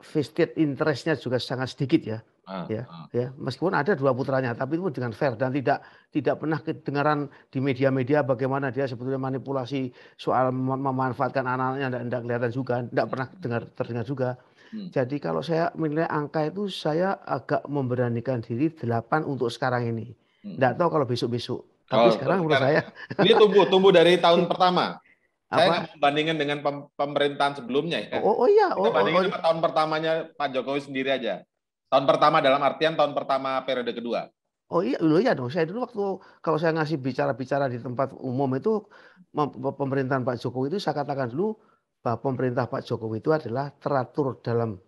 vested interestnya juga sangat sedikit ya. Ah, ya, ah. ya. Meskipun ada dua putranya, tapi itu dengan fair dan tidak tidak pernah kedengaran di media-media bagaimana dia sebetulnya manipulasi soal mem memanfaatkan anak-anaknya tidak, tidak kelihatan juga, tidak pernah dengar terdengar juga. Hmm. Jadi kalau saya menilai angka itu saya agak memberanikan diri 8 untuk sekarang ini. Tidak hmm. tahu kalau besok-besok. Tapi oh, sekarang menurut saya ini tumbuh tumbuh dari tahun pertama. Saya apa? Saya bandingkan dengan pemerintahan sebelumnya ya. Oh, oh iya. Oh, Kita oh, bandingin oh, oh. tahun pertamanya Pak Jokowi sendiri aja. Tahun pertama dalam artian tahun pertama periode kedua. Oh iya, dulu ya dong. Saya dulu waktu kalau saya ngasih bicara-bicara di tempat umum itu pemerintahan Pak Jokowi itu saya katakan dulu bahwa pemerintah Pak Jokowi itu adalah teratur dalam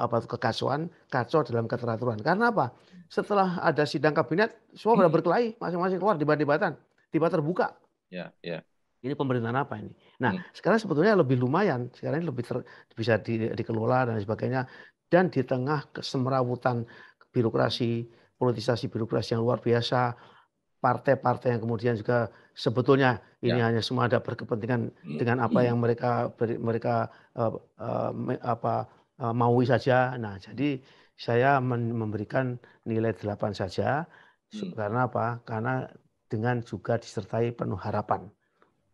apa kekacauan, kacau dalam keteraturan. Karena apa? Setelah ada sidang kabinet, semua pada hmm. berkelahi, masing-masing keluar debat-debatan, tiba terbuka. Ya, ya. Ini pemerintahan apa ini? Nah, hmm. sekarang sebetulnya lebih lumayan, sekarang ini lebih ter, bisa di, dikelola dan sebagainya. Dan di tengah kesemrawutan birokrasi, politisasi birokrasi yang luar biasa, partai-partai yang kemudian juga sebetulnya ini ya. hanya semua ada berkepentingan dengan apa yang mereka mereka uh, uh, apa uh, maui saja. Nah, jadi saya memberikan nilai 8 saja hmm. karena apa? Karena dengan juga disertai penuh harapan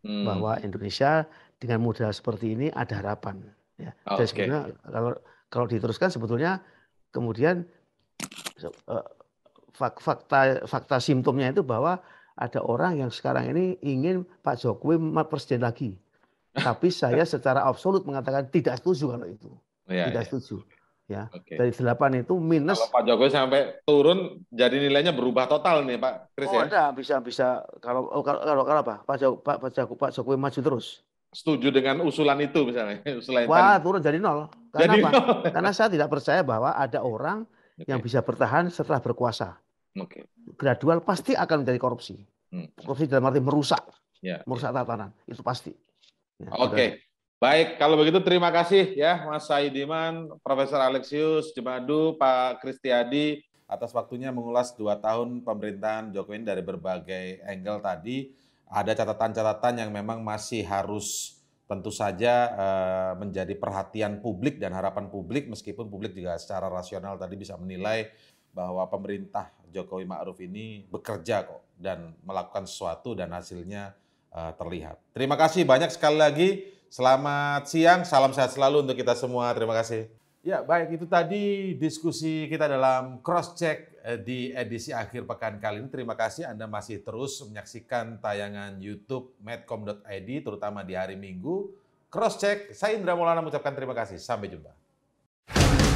hmm. bahwa Indonesia dengan modal seperti ini ada harapan. Ya. Oh, sebenarnya kalau kalau diteruskan sebetulnya kemudian eh, fakta fakta simptomnya itu bahwa ada orang yang sekarang ini ingin Pak Jokowi presiden lagi. Tapi saya secara absolut mengatakan tidak setuju kalau itu. Ya, tidak ya. setuju ya. Okay. Dari 8 itu minus Kalau Pak Jokowi sampai turun jadi nilainya berubah total nih Pak Kris oh, ya. ada bisa bisa kalau oh, kalau kalau, kalau apa? Pak Jokowi Pak, Pak, Jokowi, Pak Jokowi maju terus. Setuju dengan usulan itu misalnya, usulan Wah, tadi. turun jadi nol. Karena jadi apa? Nol. Karena saya tidak percaya bahwa ada orang okay. yang bisa bertahan setelah berkuasa. Oke. Okay. Gradual pasti akan menjadi korupsi. Hmm. Korupsi dalam arti merusak. Yeah. Merusak tatanan, itu pasti. Ya, Oke. Okay. Baik, kalau begitu terima kasih ya Mas Saidiman, Profesor Alexius Jemadu, Pak Kristiadi atas waktunya mengulas dua tahun pemerintahan Jokowi dari berbagai angle tadi. Ada catatan-catatan yang memang masih harus tentu saja eh, menjadi perhatian publik dan harapan publik meskipun publik juga secara rasional tadi bisa menilai bahwa pemerintah Jokowi Ma'ruf ini bekerja kok dan melakukan sesuatu dan hasilnya eh, terlihat. Terima kasih banyak sekali lagi Selamat siang, salam sehat selalu untuk kita semua. Terima kasih. Ya, baik itu tadi diskusi kita dalam cross check eh, di edisi akhir pekan kali ini. Terima kasih Anda masih terus menyaksikan tayangan YouTube medcom.id terutama di hari Minggu. Cross check, saya Indra Maulana mengucapkan terima kasih. Sampai jumpa.